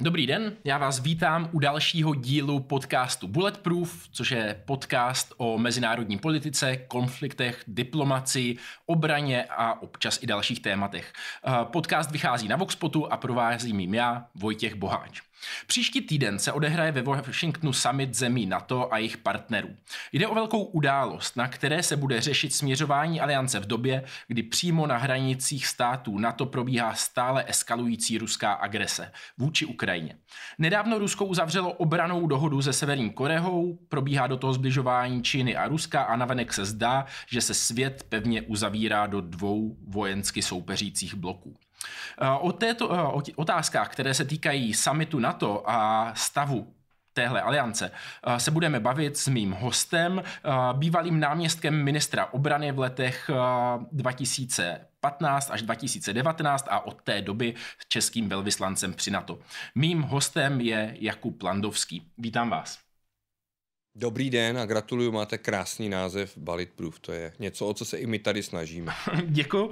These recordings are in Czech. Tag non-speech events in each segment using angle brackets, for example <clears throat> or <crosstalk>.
Dobrý den, já vás vítám u dalšího dílu podcastu Bulletproof, což je podcast o mezinárodní politice, konfliktech, diplomaci, obraně a občas i dalších tématech. Eh, podcast vychází na Voxpotu a provázím jim já, Vojtěch Boháč. Příští týden se odehraje ve Washingtonu summit zemí NATO a jejich partnerů. Jde o velkou událost, na které se bude řešit směřování aliance v době, kdy přímo na hranicích států NATO probíhá stále eskalující ruská agrese vůči Ukrajině. Nedávno Rusko uzavřelo obranou dohodu se Severní Koreou, probíhá do toho zbližování Číny a Ruska a navenek se zdá, že se svět pevně uzavírá do dvou vojensky soupeřících bloků. Eh, o, této, eh, o otázkách, které se týkají samitu NATO a stavu téhle aliance eh, se budeme bavit s mým hostem, bývalým náměstkem ministra obrany v letech 2015 až 2019 a od té doby českým velvyslancem při NATO. Mým hostem je Jakub Landovský. Vítám vás. Dobrý den a gratuluju, máte krásný název Bulletproof, to je něco, o co se i my tady snažíme. <laughs> Děkuji.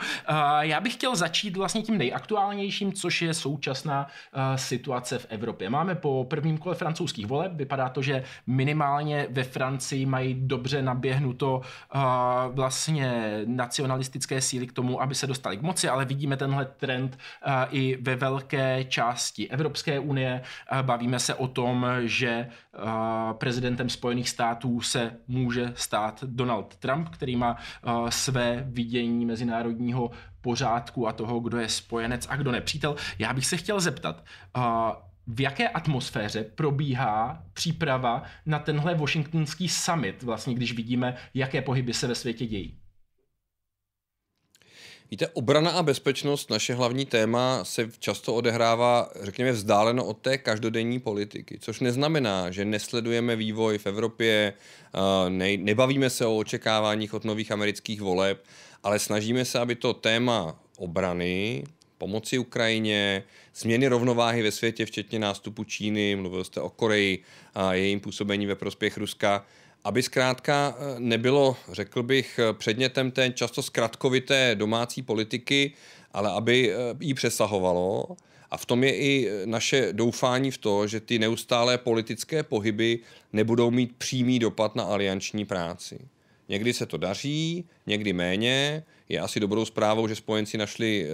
Já bych chtěl začít vlastně tím nejaktuálnějším, což je současná situace v Evropě. Máme po prvním kole francouzských voleb, vypadá to, že minimálně ve Francii mají dobře naběhnuto vlastně nacionalistické síly k tomu, aby se dostali k moci, ale vidíme tenhle trend i ve velké části Evropské unie. Bavíme se o tom, že prezidentem Spojených Spojených států se může stát Donald Trump, který má eh, své vidění mezinárodního pořádku a toho, kdo je spojenec a kdo nepřítel. Já bych se chtěl zeptat, eh, v jaké atmosféře probíhá příprava na tenhle washingtonský summit, vlastně když vidíme, jaké pohyby se ve světě dějí? Víte, obrana a bezpečnost, naše hlavní téma, se často odehrává, řekněme, vzdáleno od té každodenní politiky, což neznamená, že nesledujeme vývoj v Evropě, eh, ne, nebavíme se o očekáváních od nových amerických voleb, ale snažíme se, aby to téma obrany, pomoci Ukrajině, změny rovnováhy ve světě, včetně nástupu Číny, mluvil jste o Koreji a jejím působení ve prospěch Ruska, aby zkrátka eh, nebylo, řekl bych, eh, předmětem té často zkratkovité domácí politiky, ale aby eh, ji přesahovalo. A v tom je i naše doufání v to, že ty neustálé politické pohyby nebudou mít přímý dopad na alianční práci. Někdy se to daří, někdy méně. Je asi dobrou zprávou, že spojenci našli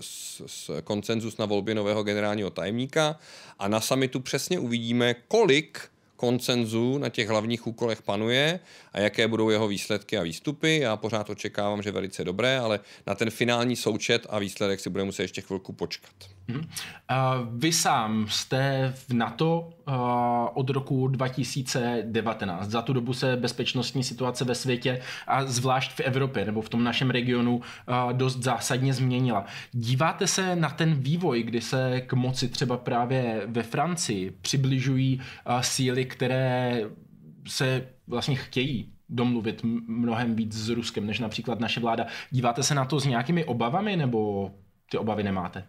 s, s koncenzus na volbě nového generálního tajemníka a na samitu přesně uvidíme, kolik koncenzu na těch hlavních úkolech panuje a jaké budou jeho výsledky a výstupy. Já pořád očekávám, že velice dobré, ale na ten finální součet a výsledek si budeme muset ještě chvilku počkat. Hmm. Uh, vy sám jste v NATO uh, od roku 2019. Za tu dobu se bezpečnostní situace ve světě a zvlášť v Evropě nebo v tom našem regionu uh, dost zásadně změnila. Díváte se na ten vývoj, kdy se k moci třeba právě ve Francii přibližují síly, které se vlastně chtějí domluvit mnohem víc s Ruskem, než například naše vláda. Díváte se na to s nějakými obavami, nebo ty obavy nemáte?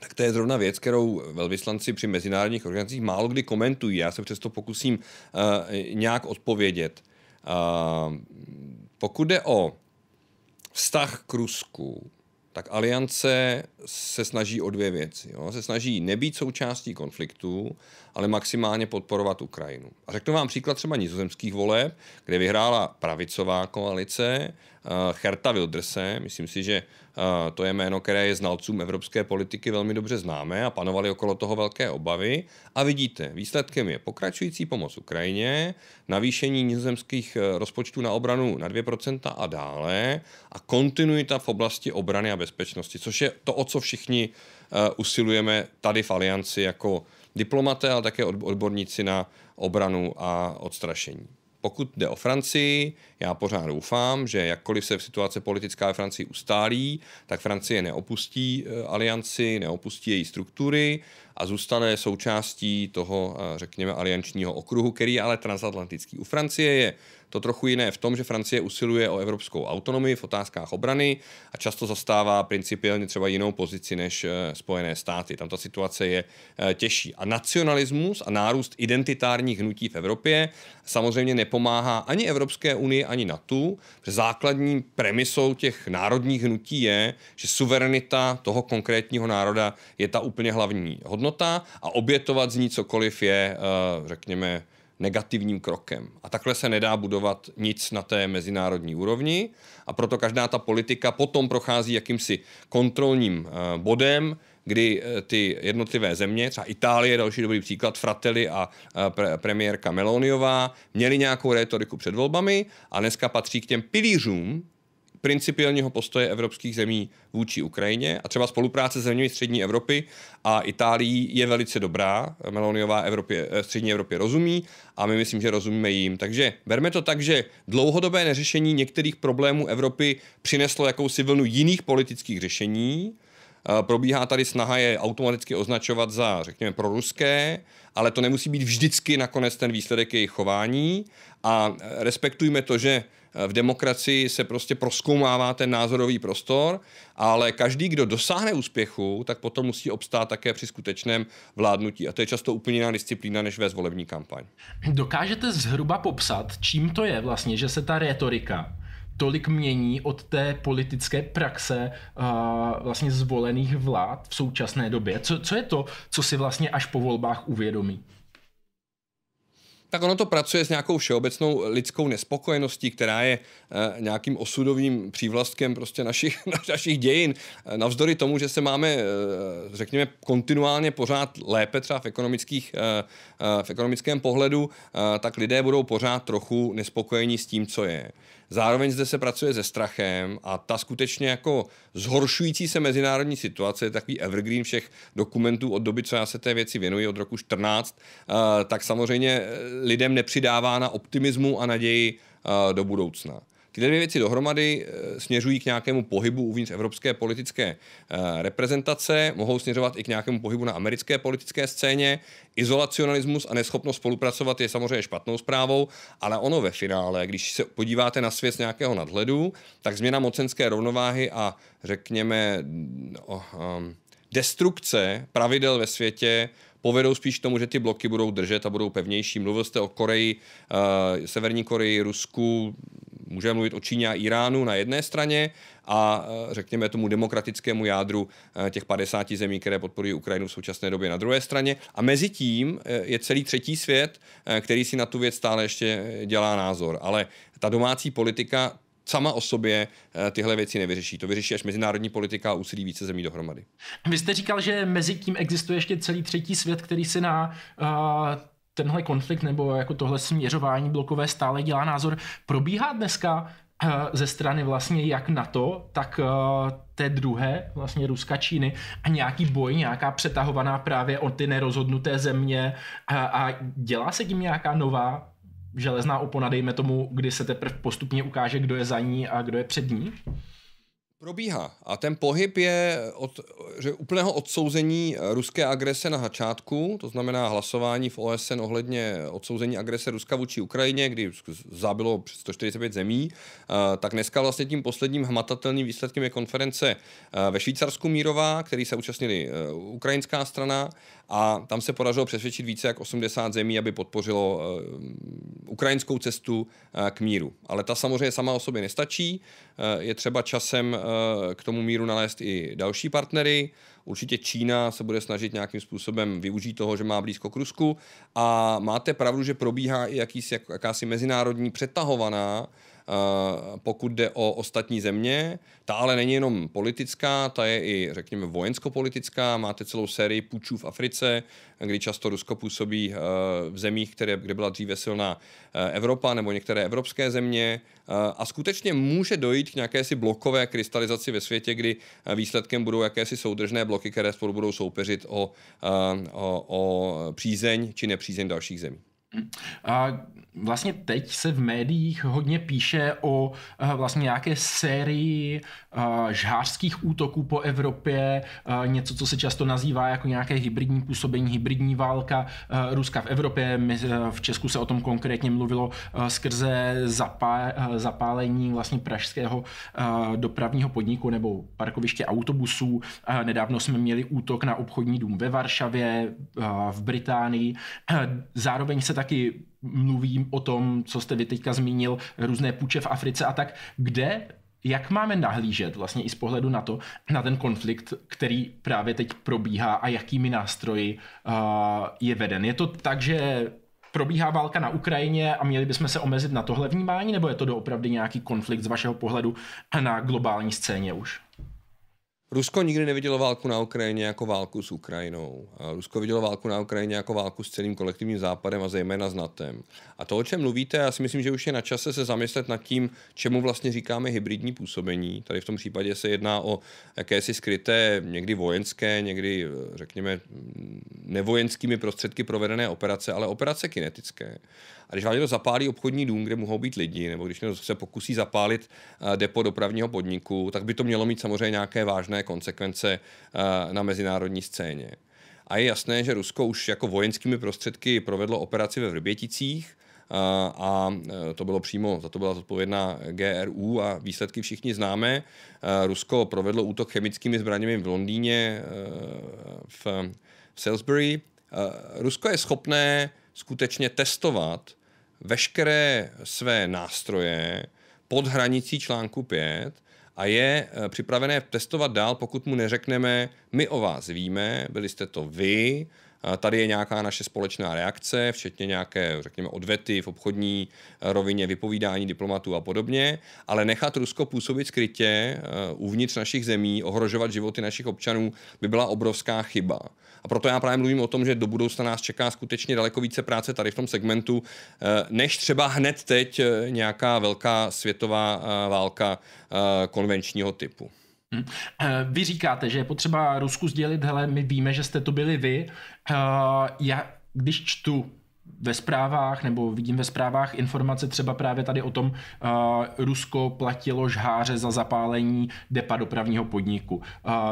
Tak to je zrovna věc, kterou velvyslanci při mezinárodních organizacích málo kdy komentují. Já se přesto pokusím uh, nějak odpovědět. Uh, pokud jde o vztah k Rusku, tak aliance se snaží o dvě věci. Jo? Se snaží nebýt součástí konfliktu, ale maximálně podporovat Ukrajinu. A řeknu vám příklad třeba nizozemských voleb, kde vyhrála pravicová koalice uh, eh, Herta Wilderse. Myslím si, že uh, to je jméno, které je znalcům evropské politiky velmi dobře známé a panovaly okolo toho velké obavy. A vidíte, výsledkem je pokračující pomoc Ukrajině, navýšení nizozemských eh, rozpočtů na obranu na 2% a dále a kontinuita v oblasti obrany a bezpečnosti, což je to, o co všichni eh, usilujeme tady v Alianci jako diplomaté, ale také odborníci na obranu a odstrašení. Pokud jde o Francii, já pořád doufám, že jakkoliv se v situace politická ve Francii ustálí, tak Francie neopustí eh, alianci, neopustí její struktury a zůstane součástí toho, eh, řekněme, aliančního okruhu, který je ale transatlantický. U Francie je to trochu jiné v tom, že Francie usiluje o evropskou autonomii v otázkách obrany a často zastává principiálně třeba jinou pozici než eh, Spojené státy. Tam ta situace je eh, těžší. A nacionalismus a nárůst identitárních hnutí v Evropě samozřejmě nepomáhá ani Evropské unii, ani NATO. Základním premisou těch národních hnutí je, že suverenita toho konkrétního národa je ta úplně hlavní hodnota hodnota a obětovat z ní cokoliv je, eh, řekněme, negativním krokem. A takhle se nedá budovat nic na té mezinárodní úrovni a proto každá ta politika potom prochází jakýmsi kontrolním eh, bodem, kdy eh, ty jednotlivé země, třeba Itálie, další dobrý příklad, Fratelli a pre- premiérka Meloniová, měli nějakou retoriku před volbami a dneska patří k těm pilířům principiálního postoje evropských zemí vůči Ukrajině a třeba spolupráce s zeměmi střední Evropy a Itálií je velice dobrá. Meloniová Evropě, eh, střední Evropě rozumí a my myslím, že rozumíme jim. Takže berme to tak, že dlouhodobé neřešení některých problémů Evropy přineslo jakousi vlnu jiných politických řešení Eh, probíhá tady snaha je automaticky označovat za, řekněme, proruské, ale to nemusí být vždycky nakonec ten výsledek jejich chování a eh, respektujme to, že eh, v demokracii se prostě proskoumává ten názorový prostor, ale každý, kdo dosáhne úspěchu, tak potom musí obstát také při skutečném vládnutí. A to je často úplně jiná disciplína, než vést volební kampaň. Dokážete zhruba popsat, čím to je vlastně, že se ta retorika tolik mění od té politické praxe uh, vlastně zvolených vlád v současné době? Co, co je to, co si vlastně až po volbách uvědomí? tak ono to pracuje s nějakou všeobecnou lidskou nespokojeností, která je e, nějakým osudovým přívlastkem prostě našich, na, <laughs> našich dějin. E, navzdory tomu, že se máme, e, řekněme, kontinuálně pořád lépe třeba v, ekonomických, v ekonomickém pohledu, tak lidé budou pořád trochu nespokojení s tím, co je. Zároveň zde se pracuje se strachem a ta skutečně jako zhoršující se mezinárodní situace takový evergreen všech dokumentů od doby, co já se té věci věnuji od roku 14, eh, tak samozřejmě eh, lidem nepřidává na optimismu a naději eh, do budoucna. Tyhle dvě věci dohromady eh, směřují k nějakému pohybu uvnitř evropské politické eh, reprezentace, mohou směřovat i k nějakému pohybu na americké politické scéně. Izolacionalismus a neschopnost spolupracovat je samozřejmě špatnou zprávou, ale ono ve finále, když se podíváte na svět z nějakého nadhledu, tak změna mocenské rovnováhy a řekněme mm, ehm, destrukce pravidel ve světě povedou spíš k tomu, že ty bloky budou držet a budou pevnější. Mluvil jste o Koreji, uh, Severní Koreji, Rusku, můžeme mluvit o Číně a Iránu na jedné straně a eh, řekněme tomu demokratickému jádru eh, těch 50 zemí, které podporují Ukrajinu v současné době na druhé straně. A mezi tím je celý třetí svět, který si na tu věc stále ještě dělá názor. Ale ta domácí politika sama o sobě eh, tyhle věci nevyřeší. To vyřeší až mezinárodní politika a úsilí více zemí dohromady. Vy jste říkal, že mezi tím existuje ještě celý třetí svět, který si na uh, tenhle konflikt nebo jako tohle směřování blokové stále dělá názor. Probíhá dneska uh, ze strany vlastně jak NATO, tak uh, té druhé, vlastně Ruska, Číny a nějaký boj, nějaká přetahovaná právě o ty nerozhodnuté země a, a dělá se tím nějaká nová železná opona, dejme tomu, kdy se teprve postupně ukáže, kdo je za ní a kdo je před ní? Probíhá. A ten pohyb je od že úplného odsouzení ruské agrese na začátku, to znamená hlasování v OSN ohledně odsouzení agrese Ruska vůči Ukrajině, kdy zabilo přes 145 zemí, tak dneska vlastně tím posledním hmatatelným výsledkem je konference ve Švýcarsku mírová, který se účastnili e, ukrajinská strana a tam se podařilo přesvědčit více jak 80 zemí, aby podpořilo eh, ukrajinskou cestu eh, k míru. Ale ta samozřejmě sama o sobě nestačí. Eh, je třeba časem k tomu míru nalézt i další partnery. Určitě Čína se bude snažit nějakým způsobem využít toho, že má blízko k Rusku. A máte pravdu, že probíhá i jakýsi, jakási mezinárodní přetahovaná Eh, pokud jde o ostatní země. Ta ale není jenom politická, ta je i, řekněme, vojensko-politická. Máte celou sérii pučů v Africe, kdy často Rusko působí eh, v zemích, které, kde byla dříve silná eh, Evropa nebo některé evropské země. A skutečně může dojít k nějaké si blokové krystalizaci ve světě, kdy výsledkem budou jakési soudržné bloky, které spolu budou soupeřit o, o, o přízeň či nepřízeň dalších zemí. A vlastně teď se v médiích hodně píše o eh, vlastně nějaké sérii eh, žhářských útoků po Evropě, eh, něco, co se často nazývá jako nějaké hybridní působení, hybridní válka Ruska v Evropě. V Česku se o tom konkrétně mluvilo skrze zapálení vlastně pražského dopravního podniku nebo parkoviště autobusů. Nedávno jsme měli útok na obchodní dům ve Varšavě, v Británii. Zároveň se taky Mluvím o tom, co jste vy teďka zmínil, různé půče v Africe a tak, kde jak máme nahlížet vlastně i z pohledu na to, na ten konflikt, který právě teď probíhá a jakými nástroji uh, je veden? Je to tak, že probíhá válka na Ukrajině a měli bychom se omezit na tohle vnímání, nebo je to doopravdy nějaký konflikt z vašeho pohledu na globální scéně už? Rusko nikdy nevidělo válku na Ukrajině jako válku s Ukrajinou. Rusko vidělo válku na Ukrajině jako válku s celým kolektivním západem a zejména s NATEM. A to, o čem mluvíte, já si myslím, že už je na čase se zamyslet nad tím, čemu vlastně říkáme hybridní působení. Tady v tom případě se jedná o jakési skryté, někdy vojenské, někdy, řekněme, nevojenskými prostředky provedené operace, ale operace kinetické. A když vám někdo zapálí obchodní dům, kde mohou být lidi, nebo když někdo se pokusí zapálit eh, depo dopravního podniku, tak by to mělo mít samozřejmě nějaké vážné konsekvence eh, na mezinárodní scéně. A je jasné, že Rusko už jako vojenskými prostředky provedlo operaci ve Vrběticích, eh, a to bylo přímo, za to byla zodpovědná GRU a výsledky všichni známe. Rusko provedlo útok chemickými zbraněmi v Londýně, v Salisbury. Rusko je schopné skutečně testovat veškeré své nástroje pod hranicí článku 5 a je eh, připravené testovat dál, pokud mu neřekneme, my o vás víme, byli jste to vy, Tady je nějaká naše společná reakce, včetně nějaké, řekněme, odvety v obchodní eh, rovině, vypovídání diplomatů a podobně, ale nechat Rusko působit skrytě eh, uvnitř našich zemí, ohrožovat životy našich občanů, by byla obrovská chyba. A proto já právě mluvím o tom, že do budoucna nás čeká skutečně daleko více práce tady v tom segmentu, eh, než třeba hned teď nějaká velká světová válka konvenčního typu. Hm? Eh, vy říkáte, že je potřeba Rusku sdělit, hele, my víme, že jste to byli vy. Eh, já, když čtu ve zprávách, nebo vidím ve zprávách informace třeba právě tady o tom, uh, Rusko platilo žháře za zapálení depa dopravního podniku. Uh,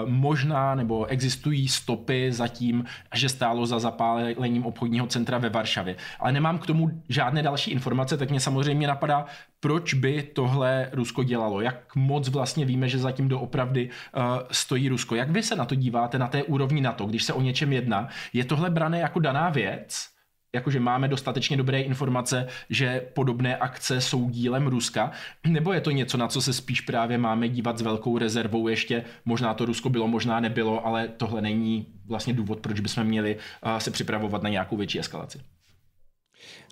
možná, nebo existují stopy zatím, že stálo za zapálením obchodního centra ve Varšavě. Ale nemám k tomu žádné další informace, tak mě samozřejmě napadá, proč by tohle Rusko dělalo? Jak moc vlastně víme, že zatím doopravdy uh, stojí Rusko? Jak vy se na to díváte na té úrovni to když se o něčem jedná? Je tohle brané jako daná věc? jakože máme dostatečně dobré informace, že podobné akce jsou dílem Ruska, nebo je to něco, na co se spíš právě máme dívat s velkou rezervou ještě, možná to Rusko bylo, možná nebylo, ale tohle není vlastně důvod, proč bychom měli eh, se připravovat na nějakou větší eskalaci.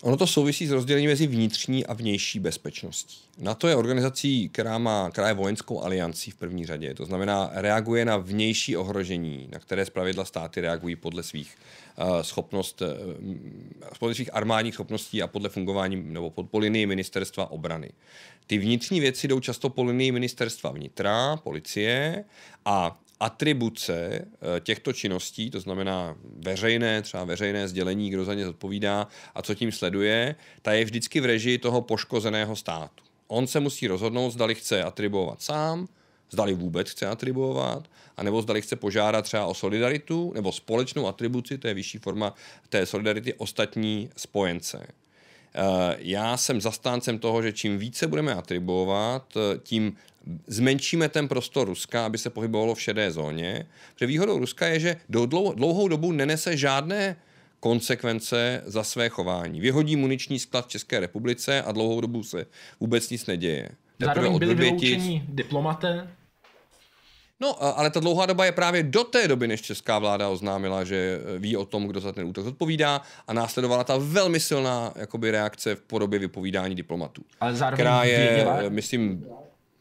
Ono to souvisí s rozdělením mezi vnitřní a vnější bezpečností. to je organizací, která má kraje vojenskou aliancí v první řadě, to znamená reaguje na vnější ohrožení, na které zpravidla státy reagují podle svých eh, schopnost, eh, podle svých armádních schopností a podle fungování nebo pod polinii ministerstva obrany. Ty vnitřní věci jdou často po linii ministerstva vnitra, policie a atribuce eh, těchto činností, to znamená veřejné, třeba veřejné sdělení, kdo za ně zodpovídá a co tím sleduje, ta je vždycky v režii toho poškozeného státu. On se musí rozhodnout, zdali chce atribuovat sám, zdali vůbec chce atribuovat, anebo zdali chce požádat třeba o solidaritu nebo společnou atribuci, to je vyšší forma té solidarity, ostatní spojence. Eh, já jsem zastáncem toho, že čím více budeme atribuovat, eh, tím zmenšíme ten prostor Ruska, aby se pohybovalo v šedé zóně. Protože výhodou Ruska je, že do dlouho, dlouhou dobu nenese žádné konsekvence za své chování. Vyhodí muniční sklad v České republice a dlouhou dobu se vůbec nic neděje. Zároveň byli vyloučení diplomaté. No, ale ta dlouhá doba je právě do té doby, než česká vláda oznámila, že eh, ví o tom, kdo za ten útok odpovídá a následovala ta velmi silná jakoby, reakce v podobě vypovídání diplomatů. Ale zároveň která je, věděla... myslím,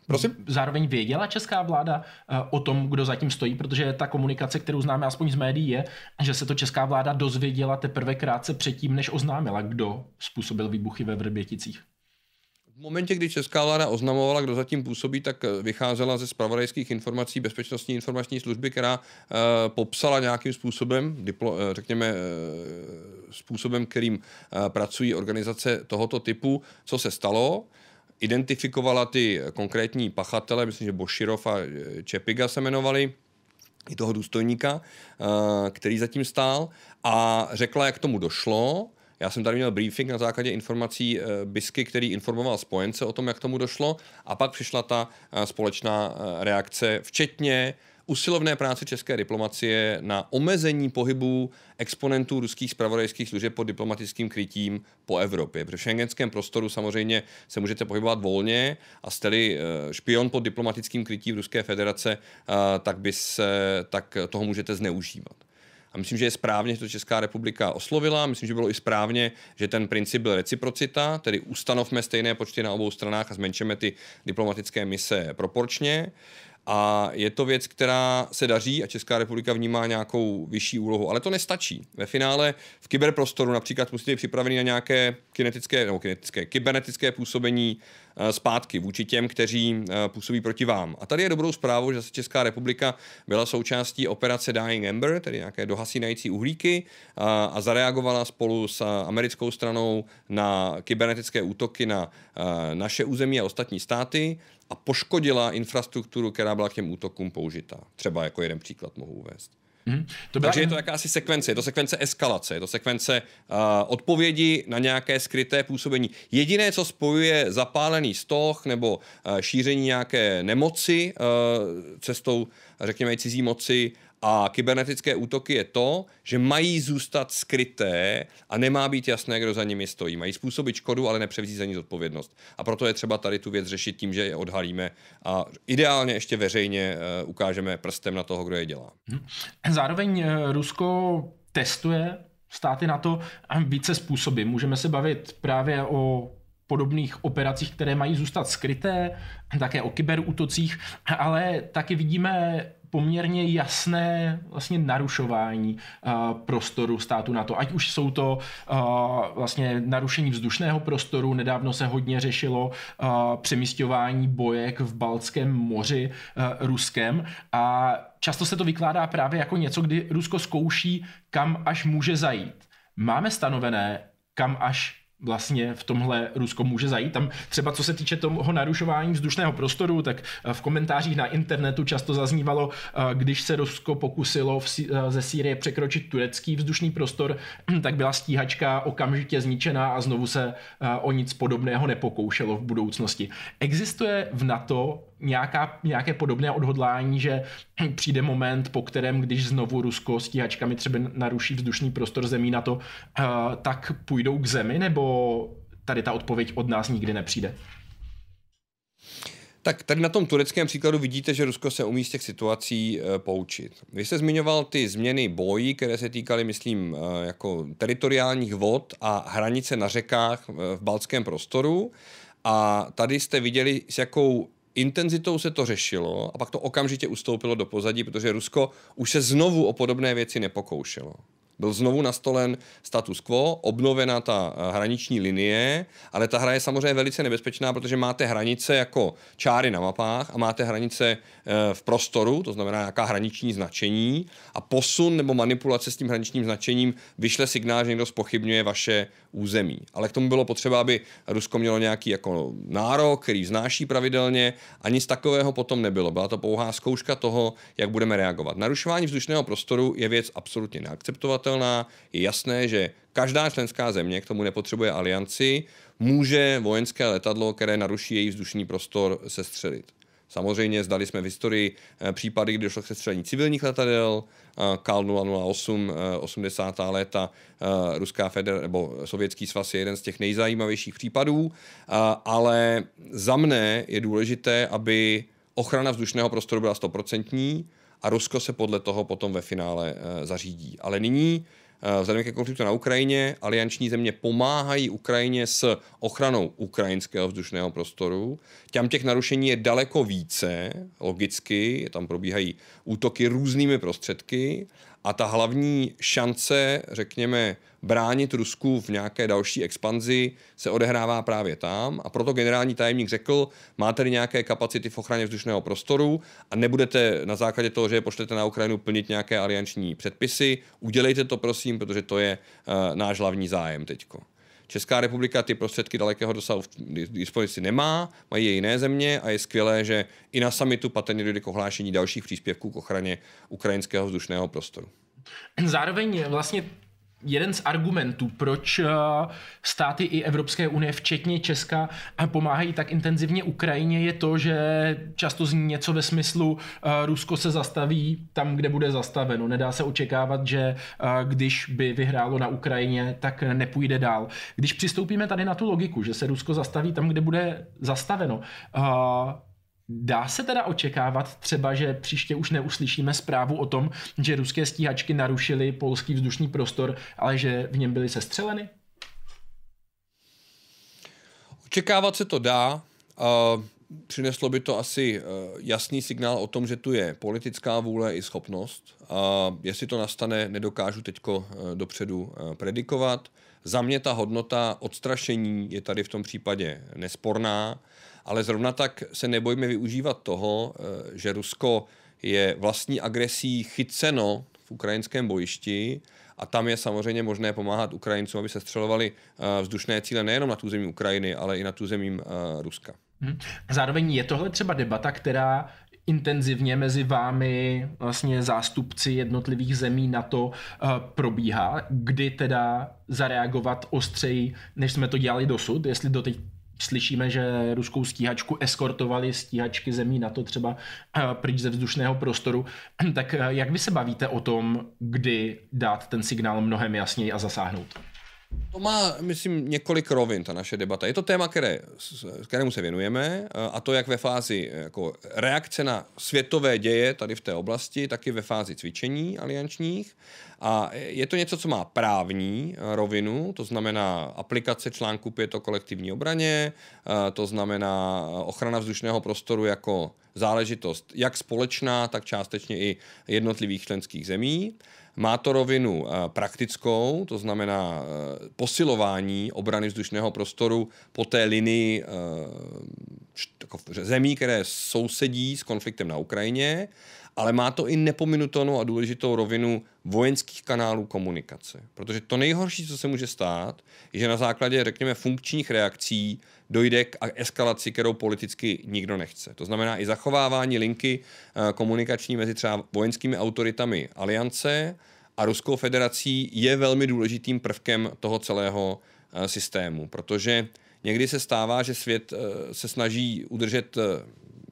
Prosím? Zároveň věděla česká vláda eh, o tom, kdo zatím stojí, protože ta komunikace, kterou známe aspoň z médií, je, že se to česká vláda dozvěděla teprve krátce předtím, než oznámila, kdo způsobil výbuchy ve Vrběticích. V momentě, kdy česká vláda oznamovala, kdo zatím působí, tak eh, vycházela ze spravodajských informací Bezpečnostní informační služby, která e, popsala nějakým způsobem, diplo, e, řekněme, e, způsobem, kterým e, pracují organizace tohoto typu, co se stalo identifikovala ty konkrétní pachatele, myslím, že Boširov a eh, Čepiga se jmenovali, i toho důstojníka, eh, který zatím stál, a řekla, jak tomu došlo. Já jsem tady měl briefing na základě informací eh, Bisky, který informoval spojence o tom, jak tomu došlo, a pak přišla ta společná reakce, včetně usilovné práce české diplomacie na omezení pohybu exponentů ruských spravodajských služeb pod diplomatickým krytím po Evropě. Protože v šengenském prostoru samozřejmě se můžete pohybovat volně a jste eh, špion pod diplomatickým krytím Ruské federace, eh, tak, by se, tak toho můžete zneužívat. A myslím, že je správně, že to Česká republika oslovila. Myslím, že bylo i správně, že ten princip byl reciprocita, tedy ustanovme stejné počty na obou stranách a zmenšeme ty diplomatické mise proporčně. A je to věc, která se daří a Česká republika vnímá nějakou vyšší úlohu, ale to nestačí. Ve finále v kyberprostoru například musíte být připraveni na nějaké kinetické nebo kinetické, kybernetické působení, Eh, zpátky vůči těm, kteří eh, působí proti vám. A tady je dobrou zprávou, že Česká republika byla součástí operace Dying Ember, tedy nějaké dohasínající uhlíky, a zareagovala spolu s eh, americkou stranou na kybernetické útoky na naše území a ostatní státy a poškodila infrastrukturu, která byla k těm útokům použita. Třeba jako jeden příklad mohu uvést. Mm. To byla... Takže je to jakási sekvence, je to sekvence eskalace, je to sekvence uh, odpovědi na nějaké skryté působení. Jediné, co spojuje zapálený stoch nebo uh, šíření nějaké nemoci uh, cestou, řekněme, cizí moci, uh, a kybernetické útoky je to, že mají zůstat skryté a nemá být jasné, kdo za nimi stojí. Mají způsobit škodu, ale nepřevzít za ní zodpovědnost. A proto je třeba tady tu věc řešit tím, že je odhalíme a ideálně ještě veřejně eh, ukážeme prstem na toho, kdo je dělá. Mhm. Zároveň eh, Rusko testuje státy na to více způsoby. Můžeme se bavit právě o podobných operacích, které mají zůstat skryté, také o kyberútocích, ale taky vidíme poměrně jasné vlastně narušování uh, prostoru státu na to. Ať už jsou to uh, vlastně narušení vzdušného prostoru, nedávno se hodně řešilo uh, eh, přemysťování bojek v Balckém moři uh, Ruskem a často se to vykládá právě jako něco, kdy Rusko zkouší, kam až může zajít. Máme stanovené, kam až vlastně v tomhle Rusko může zajít. Tam třeba co se týče toho narušování vzdušného prostoru, tak eh, v komentářích na internetu často zaznívalo, eh, když se Rusko pokusilo eh, ze Sýrie překročit turecký vzdušný prostor, <clears throat> tak byla stíhačka okamžitě zničená a znovu se o nic podobného nepokoušelo v budoucnosti. Existuje v NATO nějaká, nějaké podobné odhodlání, že <clears throat> přijde moment, po kterém, když znovu Rusko stíhačkami třeba naruší vzdušný prostor zemí na to, eh, tak půjdou k zemi, nebo tady ta odpověď od nás nikdy nepřijde? Tak tady na tom tureckém příkladu vidíte, že Rusko se umí z těch situací eh, poučit. Vy jste zmiňoval ty změny bojí, které se týkaly, myslím, eh, jako teritoriálních vod a hranice na řekách v balckém prostoru. A tady jste viděli, s jakou intenzitou se to řešilo a pak to okamžitě ustoupilo do pozadí, protože Rusko už se znovu o podobné věci nepokoušelo. Byl znovu nastolen status quo, obnovena ta eh, hraniční linie, ale ta hra je samozřejmě velice nebezpečná, protože máte hranice jako čáry na mapách a máte hranice eh, v prostoru, to znamená nějaká hraniční značení a posun nebo manipulace s tím hraničním značením vyšle signál, že někdo spochybňuje vaše území. Ale k tomu bylo potřeba, aby Rusko mělo nějaký jako nárok, který vznáší pravidelně a nic takového potom nebylo. Byla to pouhá zkouška toho, jak budeme reagovat. Narušování vzdušného prostoru je věc absolutně neakceptovatelná realizovatelná. Je jasné, že každá členská země k tomu nepotřebuje alianci, může vojenské letadlo, které naruší její vzdušný prostor, sestřelit. Samozřejmě zdali jsme v historii eh, případy, kdy došlo k sestřelení civilních letadel, Kal 008, 80. léta, eh, Ruská federa, nebo Sovětský svaz je jeden z těch nejzajímavějších případů, eh, ale za mne je důležité, aby ochrana vzdušného prostoru byla stoprocentní, a Rusko se podle toho potom ve finále eh, zařídí. Ale nyní eh, vzhledem ke konfliktu na Ukrajině, alianční země pomáhají Ukrajině s ochranou ukrajinského vzdušného prostoru. Tam těch narušení je daleko více, logicky, tam probíhají útoky různými prostředky a ta hlavní šance, řekněme, bránit Rusku v nějaké další expanzi se odehrává právě tam. A proto generální tajemník řekl, máte nějaké kapacity v ochraně vzdušného prostoru a nebudete na základě toho, že je pošlete na Ukrajinu plnit nějaké alianční předpisy, udělejte to prosím, protože to je uh, náš hlavní zájem teďko. Česká republika ty prostředky dalekého dosahu v dispozici nemá, mají je jiné země a je skvělé, že i na samitu patrně dojde k ohlášení dalších příspěvků k ochraně ukrajinského vzdušného prostoru. Zároveň vlastně jeden z argumentů, proč eh, státy i Evropské unie, včetně Česka, eh, pomáhají tak intenzivně Ukrajině, je to, že často zní něco ve smyslu, eh, Rusko se zastaví tam, kde bude zastaveno. Nedá se očekávat, že když by vyhrálo na Ukrajině, tak nepůjde dál. Když přistoupíme tady na tu logiku, že se Rusko zastaví tam, kde bude zastaveno, Dá se teda očekávat třeba, že příště už neuslyšíme zprávu o tom, že ruské stíhačky narušily polský vzdušný prostor, ale že v něm byly sestřeleny? Očekávat se to dá. přineslo by to asi e, jasný signál o tom, že tu je politická vůle i schopnost. jestli to nastane, nedokážu teď e, dopředu e, predikovat. Za mě ta hodnota odstrašení je tady v tom případě nesporná ale zrovna tak se nebojíme využívat toho, eh, že Rusko je vlastní agresí chyceno v ukrajinském bojišti a tam je samozřejmě možné pomáhat Ukrajincům, aby se střelovali eh, vzdušné cíle nejenom na území Ukrajiny, ale i na území eh, Ruska. Mhm. Zároveň je tohle třeba debata, která intenzivně mezi vámi vlastně zástupci jednotlivých zemí na to probíhá, kdy teda zareagovat ostřeji, než jsme to dělali dosud, jestli doteď slyšíme, že ruskou stíhačku eskortovali stíhačky zemí na to třeba eh, pryč ze vzdušného prostoru, <clears throat> tak eh, jak vy se bavíte o tom, kdy dát ten signál mnohem jasněji a zasáhnout? To má, myslím, několik rovin, ta naše debata. Je to téma, které, kterému se věnujeme, a to jak ve fázi eh, jako reakce na světové děje tady v té oblasti, tak i ve fázi cvičení aliančních. A je to něco, co má právní eh, rovinu, to znamená aplikace článku 5 o kolektivní obraně, eh, to znamená ochrana vzdušného prostoru jako záležitost jak společná, tak částečně i jednotlivých členských zemí. Má to rovinu eh, praktickou, to znamená eh, posilování obrany vzdušného prostoru po té linii eh, jako, zemí, které sousedí s konfliktem na Ukrajině ale má to i nepominutelnou a důležitou rovinu vojenských kanálů komunikace. Protože to nejhorší, co se může stát, je, že na základě, řekněme, funkčních reakcí dojde k eskalaci, kterou politicky nikdo nechce. To znamená i zachovávání linky eh, komunikační mezi třeba vojenskými autoritami aliance a Ruskou federací je velmi důležitým prvkem toho celého eh, systému, protože někdy se stává, že svět eh, se snaží udržet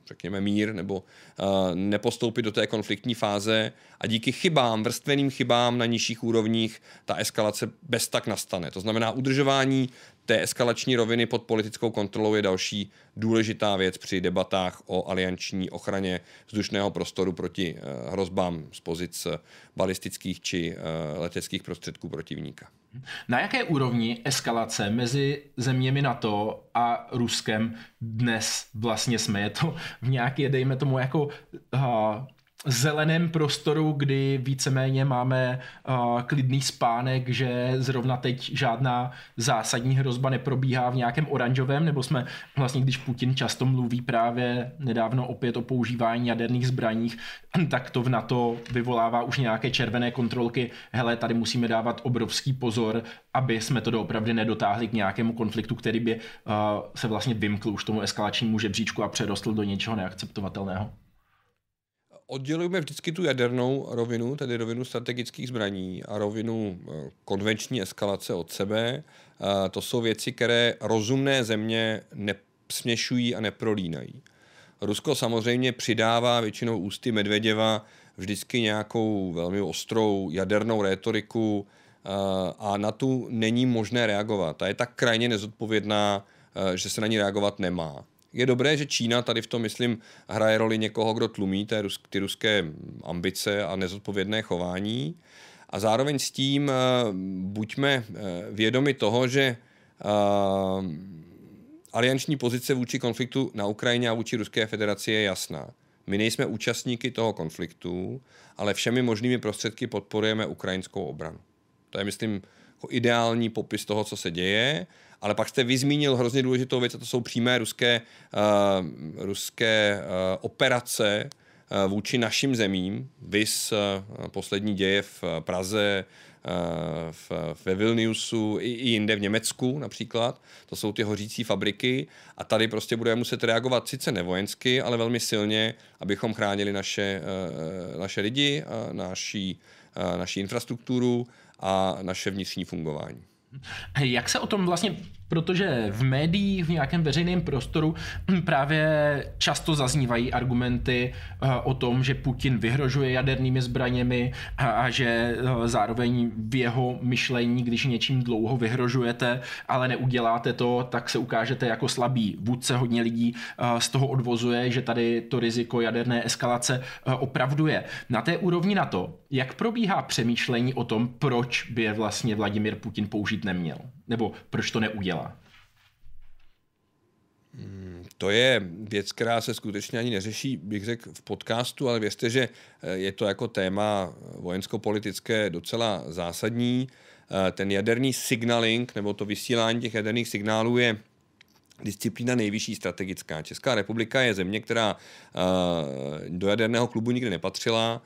řekněme, mír nebo eh, nepostoupit do té konfliktní fáze a díky chybám, vrstveným chybám na nižších úrovních ta eskalace bez tak nastane. To znamená udržování té eskalační roviny pod politickou kontrolou je další důležitá věc při debatách o alianční ochraně vzdušného prostoru proti eh, hrozbám z pozic balistických či eh, leteckých prostředků protivníka. Na jaké úrovni eskalace mezi zeměmi NATO a Ruskem dnes vlastně jsme? Je to v nějaké, dejme tomu, jako eh, zeleném prostoru, kdy víceméně máme uh, klidný spánek, že zrovna teď žádná zásadní hrozba neprobíhá v nějakém oranžovém, nebo jsme vlastně, když Putin často mluví právě nedávno opět o používání jaderných zbraních, <clears throat> tak to v NATO vyvolává už nějaké červené kontrolky. Hele, tady musíme dávat obrovský pozor, aby jsme to doopravdy nedotáhli k nějakému konfliktu, který by uh, se vlastně vymkl už tomu eskalačnímu žebříčku a přerostl do něčeho neakceptovatelného oddělujeme vždycky tu jadernou rovinu, tedy rovinu strategických zbraní a rovinu eh, konvenční eskalace od sebe. Eh, to jsou věci, které rozumné země nesměšují a neprolínají. Rusko samozřejmě přidává většinou ústy Medvěděva vždycky nějakou velmi ostrou jadernou rétoriku eh, a na tu není možné reagovat. Ta je tak krajně nezodpovědná, že se na ní reagovat nemá. Je dobré, že Čína tady v tom, myslím, hraje roli někoho, kdo tlumí té, ty ruské ambice a nezodpovědné chování. A zároveň s tím eh, buďme eh, vědomi toho, že eh, alianční pozice vůči konfliktu na Ukrajině a vůči Ruské federaci je jasná. My nejsme účastníky toho konfliktu, ale všemi možnými prostředky podporujeme ukrajinskou obranu. To je, myslím, jako ideální popis toho, co se děje, ale pak jste vyzmínil hrozně důležitou věc, a to jsou přímé ruské, uh, ruské uh, operace uh, vůči našim zemím, vys uh, poslední děje v Praze, v, ve Vilniusu i, i jinde v Německu například. To jsou ty hořící fabriky a tady prostě budeme muset reagovat sice nevojensky, ale velmi silně, abychom chránili naše, naše lidi, naší, naší infrastrukturu a naše vnitřní fungování. Jak se o tom vlastně protože v médiích, v nějakém veřejném prostoru hm, právě často zaznívají argumenty eh, o tom, že Putin vyhrožuje jadernými zbraněmi a, a že eh, zároveň v jeho myšlení, když něčím dlouho vyhrožujete, ale neuděláte to, tak se ukážete jako slabý vůdce. Hodně lidí eh, z toho odvozuje, že tady to riziko jaderné eskalace opravdu je. Na té úrovni na to, jak probíhá přemýšlení o tom, proč by je vlastně Vladimir Putin použít neměl? Nebo proč to neudělá? Hmm, to je věc, která se skutečně ani neřeší, bych řekl, v podcastu, ale věřte, že eh, je to jako téma vojensko-politické docela zásadní. Eh, ten jaderný signaling, nebo to vysílání těch jaderných signálů je disciplína nejvyšší strategická. Česká republika je země, která eh, do jaderného klubu nikdy nepatřila.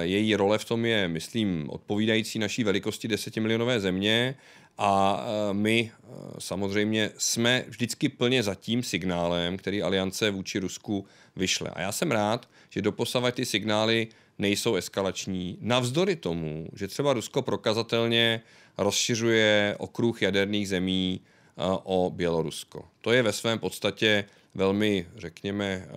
Její role v tom je, myslím, odpovídající naší velikosti 10 milionové země a eh, my eh, samozřejmě jsme vždycky plně za tím signálem, který aliance vůči Rusku vyšle. A já jsem rád, že doposavat ty signály nejsou eskalační. Navzdory tomu, že třeba Rusko prokazatelně rozšiřuje okruh jaderných zemí eh, o Bělorusko. To je ve svém podstatě velmi, řekněme,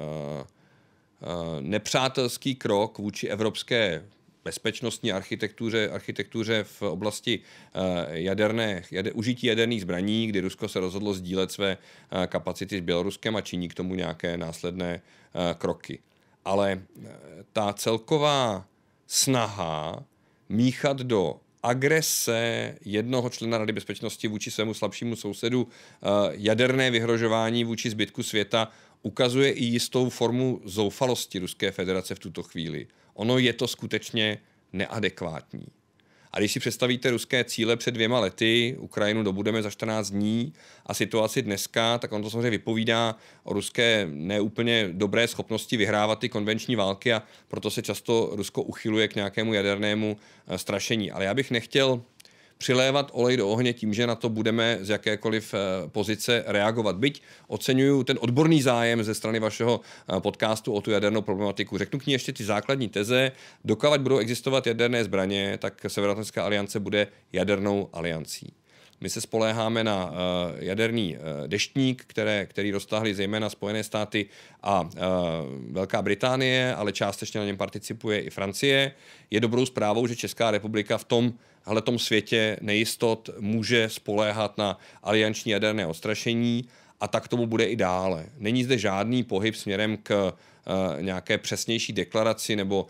nepřátelský krok vůči Evropské bezpečnostní architektuře, architektuře v oblasti eh, jaderné, jade, užití jaderných zbraní, kdy Rusko se rozhodlo sdílet své eh, kapacity s Běloruskem a činí k tomu nějaké následné eh, kroky. Ale ta celková snaha míchat do agrese jednoho člena Rady bezpečnosti vůči svému slabšímu sousedu, jaderné vyhrožování vůči zbytku světa, ukazuje i jistou formu zoufalosti Ruské federace v tuto chvíli. Ono je to skutečně neadekvátní. A když si představíte ruské cíle před dvěma lety, Ukrajinu dobudeme za 14 dní a situaci dneska, tak on to samozřejmě vypovídá o ruské neúplně dobré schopnosti vyhrávat ty konvenční války a proto se často Rusko uchyluje k nějakému jadernému eh, strašení. Ale já bych nechtěl přilévat olej do ohně tím, že na to budeme z jakékoliv eh, pozice reagovat. Byť oceňuju ten odborný zájem ze strany vašeho eh, podcastu o tu jadernou problematiku. Řeknu k ní ještě ty základní teze. Dokávat budou existovat jaderné zbraně, tak Severoatlantická aliance bude jadernou aliancí. My se spoléháme na eh, jaderný eh, deštník, které, který roztáhly zejména Spojené státy a eh, Velká Británie, ale částečně na něm participuje i Francie. Je dobrou zprávou, že Česká republika v tom tom světě nejistot může spoléhat na alianční jaderné odstrašení a tak tomu bude i dále. Není zde žádný pohyb směrem k nějaké přesnější deklaraci nebo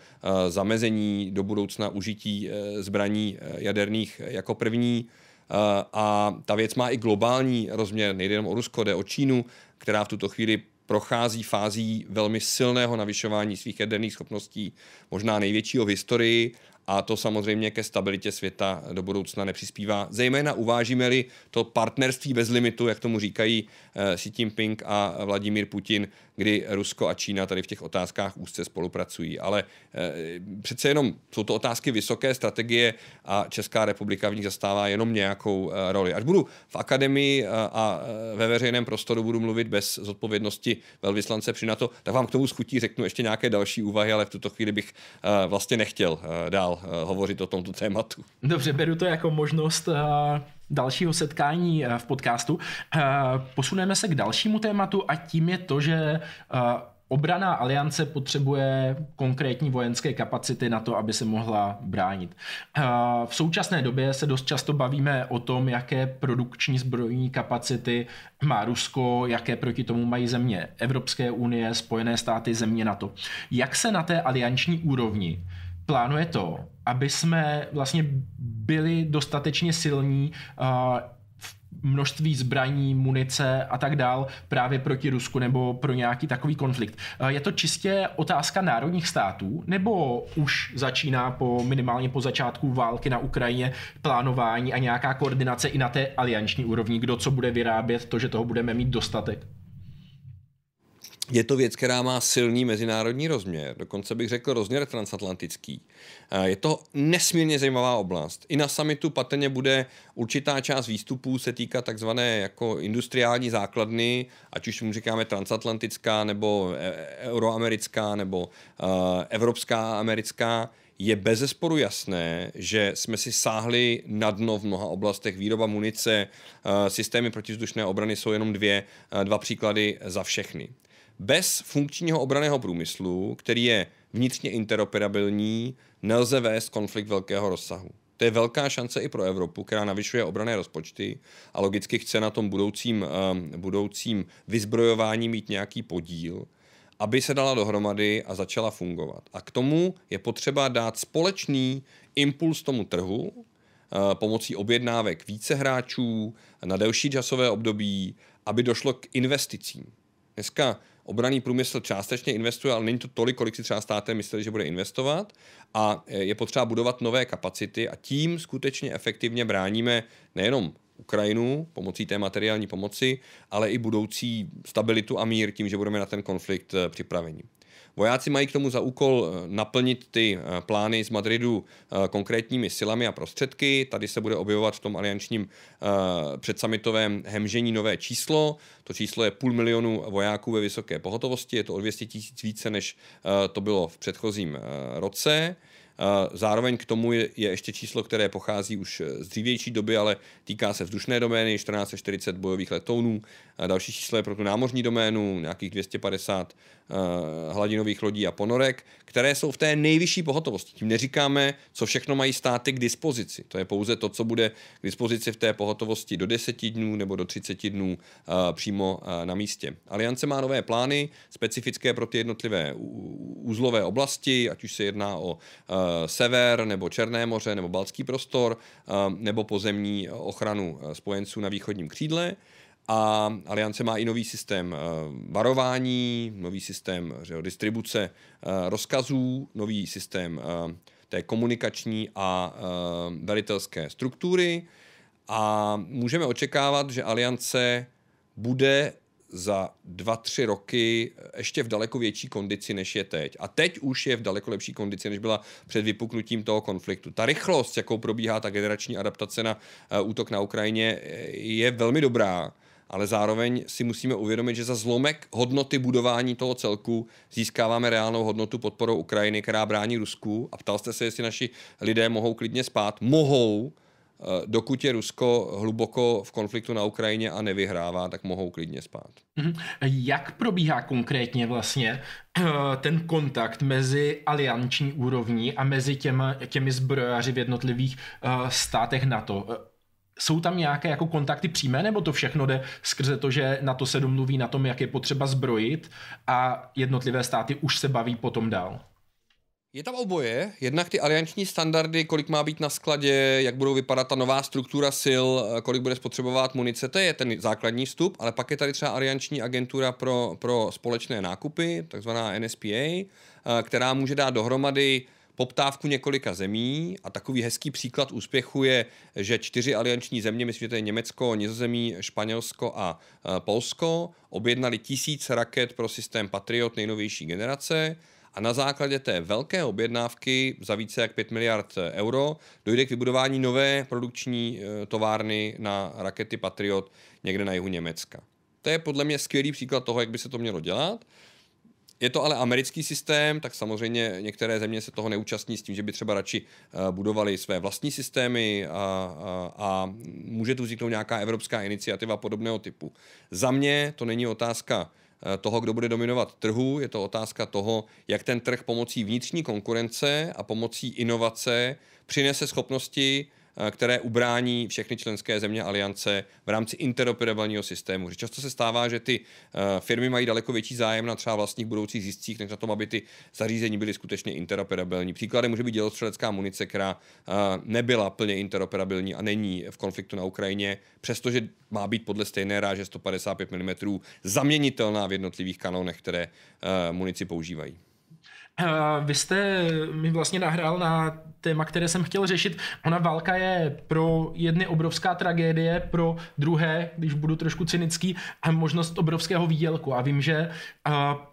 zamezení do budoucna užití zbraní jaderných jako první. Eh, a ta věc má i globální rozměr, nejde jenom o Rusko, jde o Čínu, která v tuto chvíli prochází fází velmi silného navyšování svých jaderných schopností, možná největšího v historii, a to samozřejmě ke stabilitě světa do budoucna nepřispívá. Zejména uvážíme-li to partnerství bez limitu, jak tomu říkají eh, Xi Jinping a Vladimír Putin, kdy Rusko a Čína tady v těch otázkách úzce spolupracují. Ale eh, přece jenom jsou to otázky vysoké strategie a Česká republika v nich zastává jenom nějakou eh, roli. Až budu v akademii eh, a ve veřejném prostoru budu mluvit bez zodpovědnosti velvyslance při NATO, tak vám k tomu schutí řeknu ještě nějaké další úvahy, ale v tuto chvíli bych vlastně nechtěl dál hovořit o tomto tématu. Dobře, beru to jako možnost dalšího setkání eh, v podcastu. Eh, posuneme se k dalšímu tématu a tím je to, že eh, obraná aliance potřebuje konkrétní vojenské kapacity na to, aby se mohla bránit. V současné době se dost často bavíme o tom, jaké produkční zbrojní kapacity má Rusko, jaké proti tomu mají země Evropské unie, Spojené státy, země NATO. Jak se na té alianční úrovni plánuje to, aby jsme vlastně byli dostatečně silní eh, v množství zbraní, munice a tak dál právě proti Rusku nebo pro nějaký takový konflikt. Eh, je to čistě otázka národních států, nebo už začíná po minimálně po začátku války na Ukrajině plánování a nějaká koordinace i na té alianční úrovni, kdo co bude vyrábět, to, že toho budeme mít dostatek? je to věc, která má silný mezinárodní rozměr, dokonce bych řekl rozměr transatlantický. Je to nesmírně zajímavá oblast. I na summitu patrně bude určitá část výstupů se týká takzvané jako industriální základny, ať už mu říkáme transatlantická, nebo e, e, euroamerická, nebo e, evropská, americká je bezesporu jasné, že jsme si sáhli na dno v mnoha oblastech. Výroba munice, systémy protizdušné obrany jsou jenom dvě, dva příklady za všechny. Bez funkčního obraného průmyslu, který je vnitřně interoperabilní, nelze vést konflikt velkého rozsahu. To je velká šance i pro Evropu, která navyšuje obrané rozpočty a logicky chce na tom budoucím, ehm, budoucím vyzbrojování mít nějaký podíl, aby se dala dohromady a začala fungovat. A k tomu je potřeba dát společný impuls tomu trhu, eh, pomocí objednávek více hráčů na delší časové období, aby došlo k investicím. Dneska obraný průmysl částečně investuje, ale není to tolik, kolik si třeba státem mysleli, že bude investovat a e, je potřeba budovat nové kapacity a tím skutečně efektivně bráníme nejenom Ukrajinu pomocí té materiální pomoci, ale i budoucí stabilitu a mír tím, že budeme na ten konflikt e, připraveni. Vojáci mají k tomu za úkol eh, naplnit ty eh, plány z Madridu eh, konkrétními silami a prostředky. Tady se bude objevovat v tom aliančním předsamitovém hemžení nové číslo. To číslo je půl milionu vojáků ve vysoké pohotovosti, je to o 200 tisíc více, než to bylo v předchozím roce. Zároveň k tomu je, ještě číslo, které pochází už z dřívější doby, ale týká se vzdušné domény, 1440 bojových letounů, další číslo je pro tu námořní doménu, nějakých 250 Eh, hladinových lodí a ponorek, které jsou v té nejvyšší pohotovosti. Tím neříkáme, co všechno mají státy k dispozici. To je pouze to, co bude k dispozici v té pohotovosti do 10 dnů nebo do 30 dnů eh, přímo eh, na místě. Aliance má nové plány, specifické pro ty jednotlivé úzlové oblasti, ať už se jedná o sever nebo Černé moře nebo Baltský prostor nebo pozemní ochranu spojenců na východním křídle. A Aliance má i nový systém eh, varování, nový systém že, distribuce eh, rozkazů, nový systém eh, té komunikační a velitelské struktury. A můžeme očekávat, že Aliance bude za dva, tři roky ještě v daleko větší kondici, než je teď. A teď už je v daleko lepší kondici, než byla před vypuknutím toho konfliktu. Ta rychlost, jakou probíhá ta generační adaptace na útok na Ukrajině, je velmi dobrá ale zároveň si musíme uvědomit, že za zlomek hodnoty budování toho celku získáváme reálnou hodnotu podporou Ukrajiny, která brání Rusku. A ptal jste se, jestli naši lidé mohou klidně spát. Mohou, eh, dokud je Rusko hluboko v konfliktu na Ukrajině a nevyhrává, tak mohou klidně spát. Mhm. Jak probíhá konkrétně vlastně eh, ten kontakt mezi alianční úrovní a mezi těma, těmi zbrojaři v jednotlivých eh, státech NATO? Jsou tam nějaké jako kontakty přímé, nebo to všechno jde skrze to, že na to se domluví na tom, jak je potřeba zbrojit a jednotlivé státy už se baví potom dál? Je tam oboje, jednak ty alianční standardy, kolik má být na skladě, jak budou vypadat ta nová struktura sil, kolik bude spotřebovat munice, to je ten základní vstup, ale pak je tady třeba alianční agentura pro, pro společné nákupy, takzvaná NSPA, která může dát dohromady uh, poptávku několika zemí a takový hezký příklad úspěchu je, že čtyři alianční země, myslím, že to je Německo, Nizozemí, Španělsko a e, Polsko, objednali tisíc raket pro systém Patriot nejnovější generace a na základě té velké objednávky za více jak 5 miliard euro dojde k vybudování nové produkční e, továrny na rakety Patriot někde na jihu Německa. To je podle mě skvělý příklad toho, jak by se to mělo dělat. Je to ale americký systém, tak samozřejmě některé země se toho neúčastní s tím, že by třeba radši eh, budovali své vlastní systémy a, a, a může tu vzniknout nějaká evropská iniciativa podobného typu. Za mě to není otázka eh, toho, kdo bude dominovat trhu, je to otázka toho, jak ten trh pomocí vnitřní konkurence a pomocí inovace přinese schopnosti Eh, které ubrání všechny členské země aliance v rámci interoperabilního systému. Že často se stává, že ty eh, firmy mají daleko větší zájem na třeba vlastních budoucích ziscích, než na tom, aby ty zařízení byly skutečně interoperabilní. Příkladem může být dělostřelecká munice, která eh, nebyla plně interoperabilní a není v konfliktu na Ukrajině, přestože má být podle stejné ráže 155 mm zaměnitelná v jednotlivých kanonech, které munici používají. Eh, vy jste mi vlastně nahrál na téma, které jsem chtěl řešit. Ona válka je pro jedny obrovská tragédie, pro druhé, když budu trošku cynický, možnost obrovského výdělku. A vím, že eh,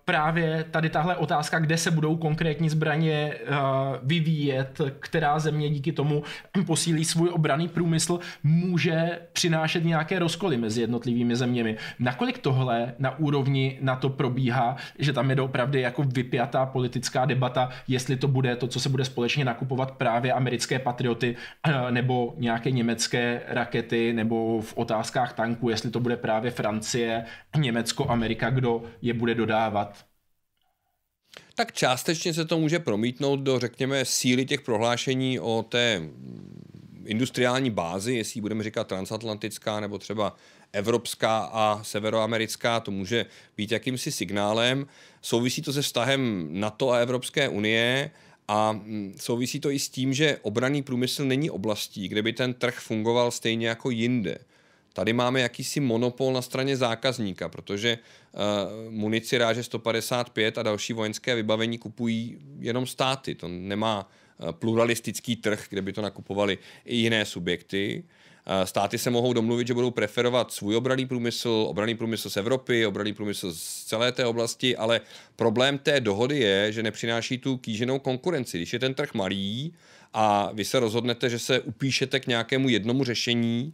právě tady tahle otázka, kde se budou konkrétní zbraně eh, vyvíjet, která země díky tomu <clears throat> posílí svůj obraný průmysl, může přinášet nějaké rozkoly mezi jednotlivými zeměmi. Nakolik tohle na úrovni na to probíhá, že tam je opravdu jako vypjatá politická debata, jestli to bude to, co se bude společně nakupovat právě americké patrioty eh, nebo nějaké německé rakety, nebo v otázkách tanků, jestli to bude právě Francie, Německo, Amerika, kdo je bude dodávat tak částečně se to může promítnout do, řekněme, síly těch prohlášení o té industriální bázi, jestli budeme říkat transatlantická nebo třeba evropská a severoamerická, to může být jakýmsi signálem. Souvisí to se vztahem NATO a Evropské unie a mm, souvisí to i s tím, že obraný průmysl není oblastí, kde by ten trh fungoval stejně jako jinde. Tady máme jakýsi monopol na straně zákazníka, protože uh, munici ráže 155 a další vojenské vybavení kupují jenom státy. To nemá eh, pluralistický trh, kde by to nakupovali i jiné subjekty. Eh, státy se mohou domluvit, že budou preferovat svůj obraný průmysl, obraný průmysl z Evropy, obraný průmysl z celé té oblasti, ale problém té dohody je, že nepřináší tu kýženou konkurenci. Když je ten trh malý a vy se rozhodnete, že se upíšete k nějakému jednomu řešení,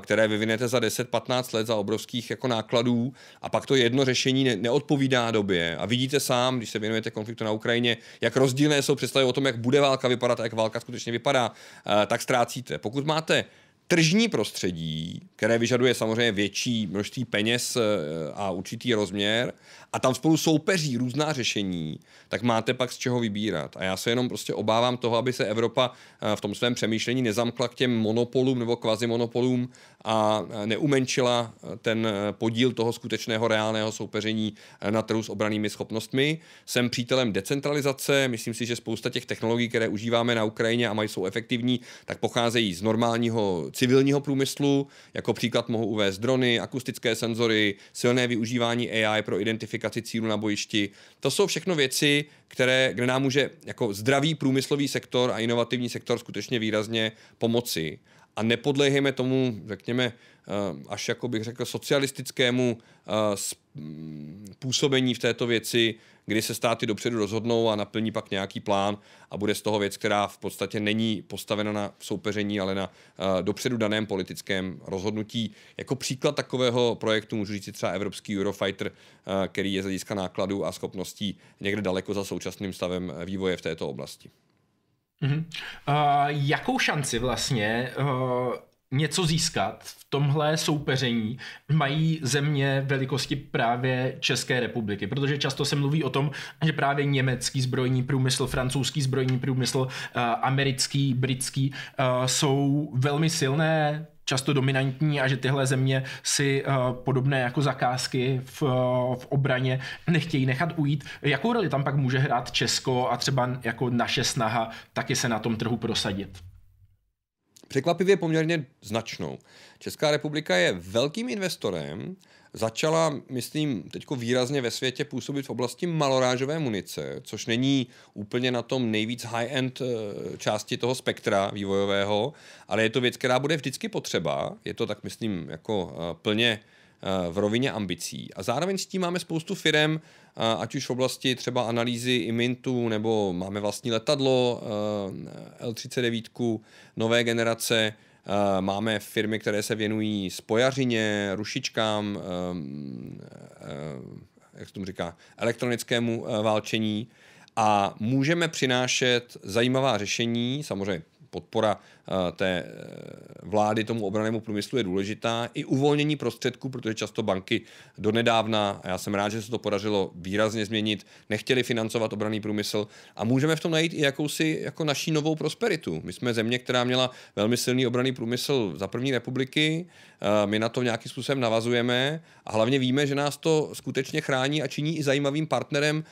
které vyvinete za 10-15 let za obrovských jako nákladů a pak to jedno řešení neodpovídá době. A vidíte sám, když se věnujete konfliktu na Ukrajině, jak rozdílné jsou představy o tom, jak bude válka vypadat a jak válka skutečně vypadá, tak ztrácíte. Pokud máte tržní prostředí, které vyžaduje samozřejmě větší množství peněz eh, a určitý rozměr, a tam spolu soupeří různá řešení, tak máte pak z čeho vybírat. A já se jenom prostě obávám toho, aby se Evropa eh, v tom svém přemýšlení nezamkla k těm monopolům nebo kvazimonopolům a eh, neumenčila ten podíl toho skutečného reálného soupeření na trhu s obranými schopnostmi. Jsem přítelem decentralizace, myslím si, že spousta těch technologií, které užíváme na Ukrajině a mají jsou efektivní, tak pocházejí z normálního civilního průmyslu. Jako příklad mohou uvést drony, akustické senzory, silné využívání AI pro identifikaci cílů na bojišti. To jsou všechno věci, které, kde nám může jako zdravý průmyslový sektor a inovativní sektor skutečně výrazně pomoci. A nepodléhejme tomu, řekněme, eh, až jako bych řekl, socialistickému eh, Mm, působení v této věci, kdy se státy dopředu rozhodnou a naplní pak nějaký plán a bude z toho věc, která v podstatě není postavena na soupeření, ale na uh, dopředu daném politickém rozhodnutí. Jako příklad takového projektu můžu říct třeba evropský Eurofighter, uh, který je z hlediska nákladu a schopností někde daleko za současným stavem eh, vývoje v této oblasti. Uh-huh. Uh, jakou šanci vlastně uh něco získat v tomhle soupeření mají země velikosti právě České republiky, protože často se mluví o tom, že právě německý zbrojní průmysl, francouzský zbrojní průmysl, eh, americký, britský eh, jsou velmi silné často dominantní a že tyhle země si eh, podobné jako zakázky v, v obraně nechtějí nechat ujít. Jakou roli tam pak může hrát Česko a třeba jako naše snaha taky se na tom trhu prosadit? Překvapivě poměrně značnou. Česká republika je velkým investorem, začala, myslím, teď výrazně ve světě působit v oblasti malorážové munice, což není úplně na tom nejvíc high-end eh, části toho spektra vývojového, ale je to věc, která bude vždycky potřeba. Je to tak, myslím, jako eh, plně v rovině ambicí. A zároveň s tím máme spoustu firem, ať už v oblasti třeba analýzy imintu, nebo máme vlastní letadlo eh, L39, nové generace, eh, Máme firmy, které se věnují spojařině, rušičkám, eh, jak se tomu říká, elektronickému válčení a můžeme přinášet zajímavá řešení, samozřejmě podpora Eh, té eh, vlády tomu obranému průmyslu je důležitá. I uvolnění prostředků, protože často banky donedávna, a já jsem rád, že se to podařilo výrazně změnit, nechtěli financovat obraný průmysl a můžeme v tom najít i jakousi jako naší novou prosperitu. My jsme země, která měla velmi silný obraný průmysl za první republiky, eh, my na to nějakým způsobem navazujeme a hlavně víme, že nás to skutečně chrání a činí i zajímavým partnerem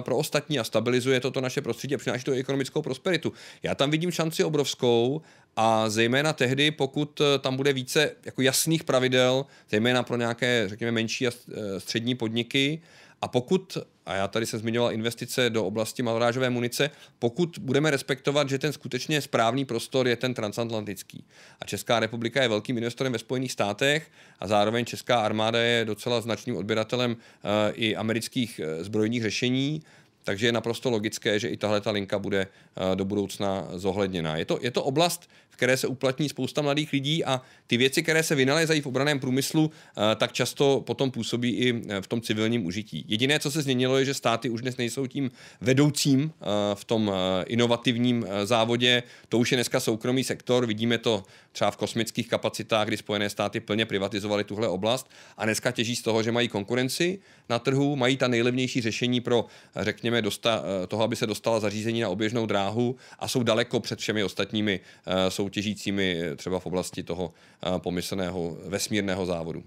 pro ostatní a stabilizuje toto naše prostředí a přináší to ekonomickou prosperitu. Já tam vidím šanci obrovskou a zejména tehdy, pokud eh, tam bude více jako jasných pravidel, zejména pro nějaké, řekněme, menší a eh, střední podniky, a pokud, a já tady jsem zmiňoval investice do oblasti malorážové munice, pokud budeme respektovat, že ten skutečně správný prostor je ten transatlantický. A Česká republika je velkým investorem ve Spojených státech a zároveň Česká armáda je docela značným odběratelem eh, i amerických uh, zbrojních řešení, takže je naprosto logické, že i tahle ta linka bude eh, do budoucna zohledněna. Je to, je to oblast, v které se uplatní spousta mladých lidí a ty věci, které se vynalézají v obraném průmyslu, eh, tak často potom působí i eh, v tom civilním užití. Jediné, co se změnilo, je, že státy už dnes nejsou tím vedoucím v tom inovativním závodě. To už je dneska soukromý sektor. Vidíme to třeba v kosmických kapacitách, kdy Spojené státy plně privatizovaly tuhle oblast a dneska těží z toho, že mají konkurenci na trhu, mají ta nejlevnější řešení pro, řekněme, řekněme, dosta, eh, toho, aby se dostala zařízení na oběžnou dráhu a jsou daleko před všemi ostatními eh, soutěžícími eh, třeba v oblasti toho pomyslného vesmírného závodu.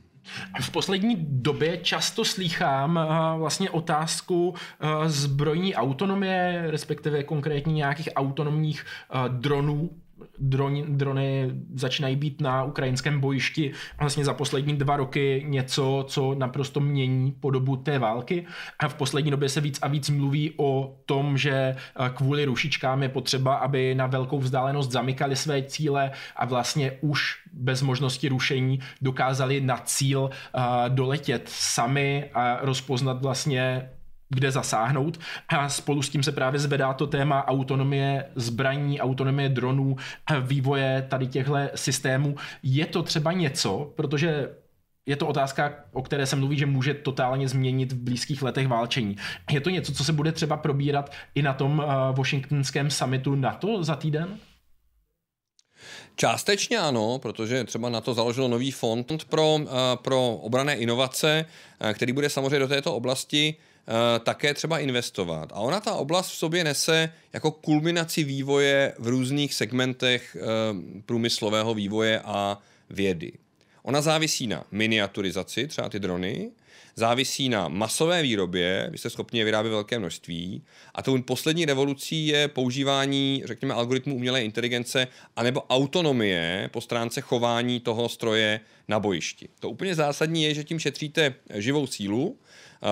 V poslední době často slýchám vlastně otázku zbrojní autonomie, respektive konkrétně nějakých autonomních dronů, dron, drony začínají být na ukrajinském bojišti vlastně za poslední dva roky něco, co naprosto mění podobu té války a v poslední době se víc a víc mluví o tom, že eh, kvůli rušičkám je potřeba, aby na velkou vzdálenost zamykali své cíle a vlastně už bez možnosti rušení dokázali na cíl eh, doletět sami a rozpoznat vlastně kde zasáhnout. A spolu s tím se právě zvedá to téma autonomie zbraní, autonomie dronů, vývoje tady těchto systémů. Je to třeba něco, protože je to otázka, o které se mluví, že může totálně změnit v blízkých letech válčení. Je to něco, co se bude třeba probírat i na tom eh, washingtonském summitu NATO za týden? Částečně ano, protože třeba na to založil nový fond pro, eh, pro obrané inovace, eh, který bude samozřejmě do této oblasti Eh, také třeba investovat. A ona ta oblast v sobě nese jako kulminaci vývoje v různých segmentech eh, průmyslového vývoje a vědy. Ona závisí na miniaturizaci, třeba ty drony, závisí na masové výrobě, vy jste schopni je vyrábět velké množství, a tou poslední revolucí je používání, řekněme, algoritmu umělé inteligence anebo autonomie po stránce chování toho stroje na bojišti. To úplně zásadní je, že tím šetříte živou sílu,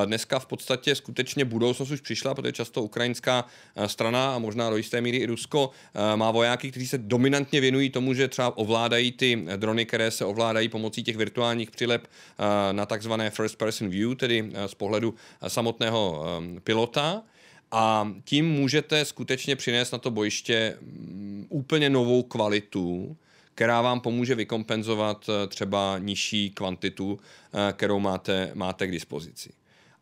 dneska v podstatě skutečně budoucnost už přišla, protože často ukrajinská eh, strana a možná do jisté míry i Rusko eh, má vojáky, kteří se dominantně věnují tomu, že třeba ovládají ty drony, které se ovládají pomocí těch virtuálních přilep eh, na takzvané first person person view, tedy eh, z pohledu eh, samotného eh, pilota, a tím můžete skutečně přinést na to bojiště mm, úplně novou kvalitu, která vám pomůže vykompenzovat třeba nižší kvantitu, kterou máte, máte k dispozici.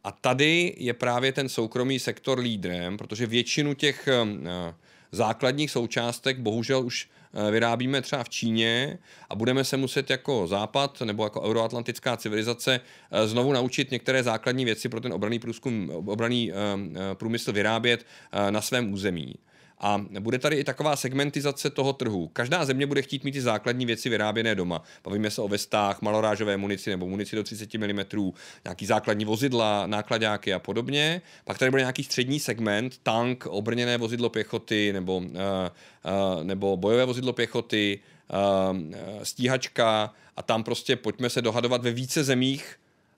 A tady je právě ten soukromý sektor lídrem, protože většinu těch základních součástek bohužel už Eh, vyrábíme třeba v Číně a budeme se muset jako Západ nebo jako euroatlantická civilizace eh, znovu naučit některé základní věci pro ten obraný, průzkum, obraný eh, průmysl vyrábět na svém území. A bude tady i taková segmentizace toho trhu. Každá země bude chtít mít ty základní věci vyráběné doma. Bavíme se o vestách, malorážové munici nebo munici do 30 mm, nějaký základní vozidla, nákladáky a podobně. Pak tady bude nějaký střední segment, tank, obrněné vozidlo pěchoty nebo, uh, uh, nebo bojové vozidlo pěchoty, uh, stíhačka a tam prostě pojďme se dohadovat ve více zemích,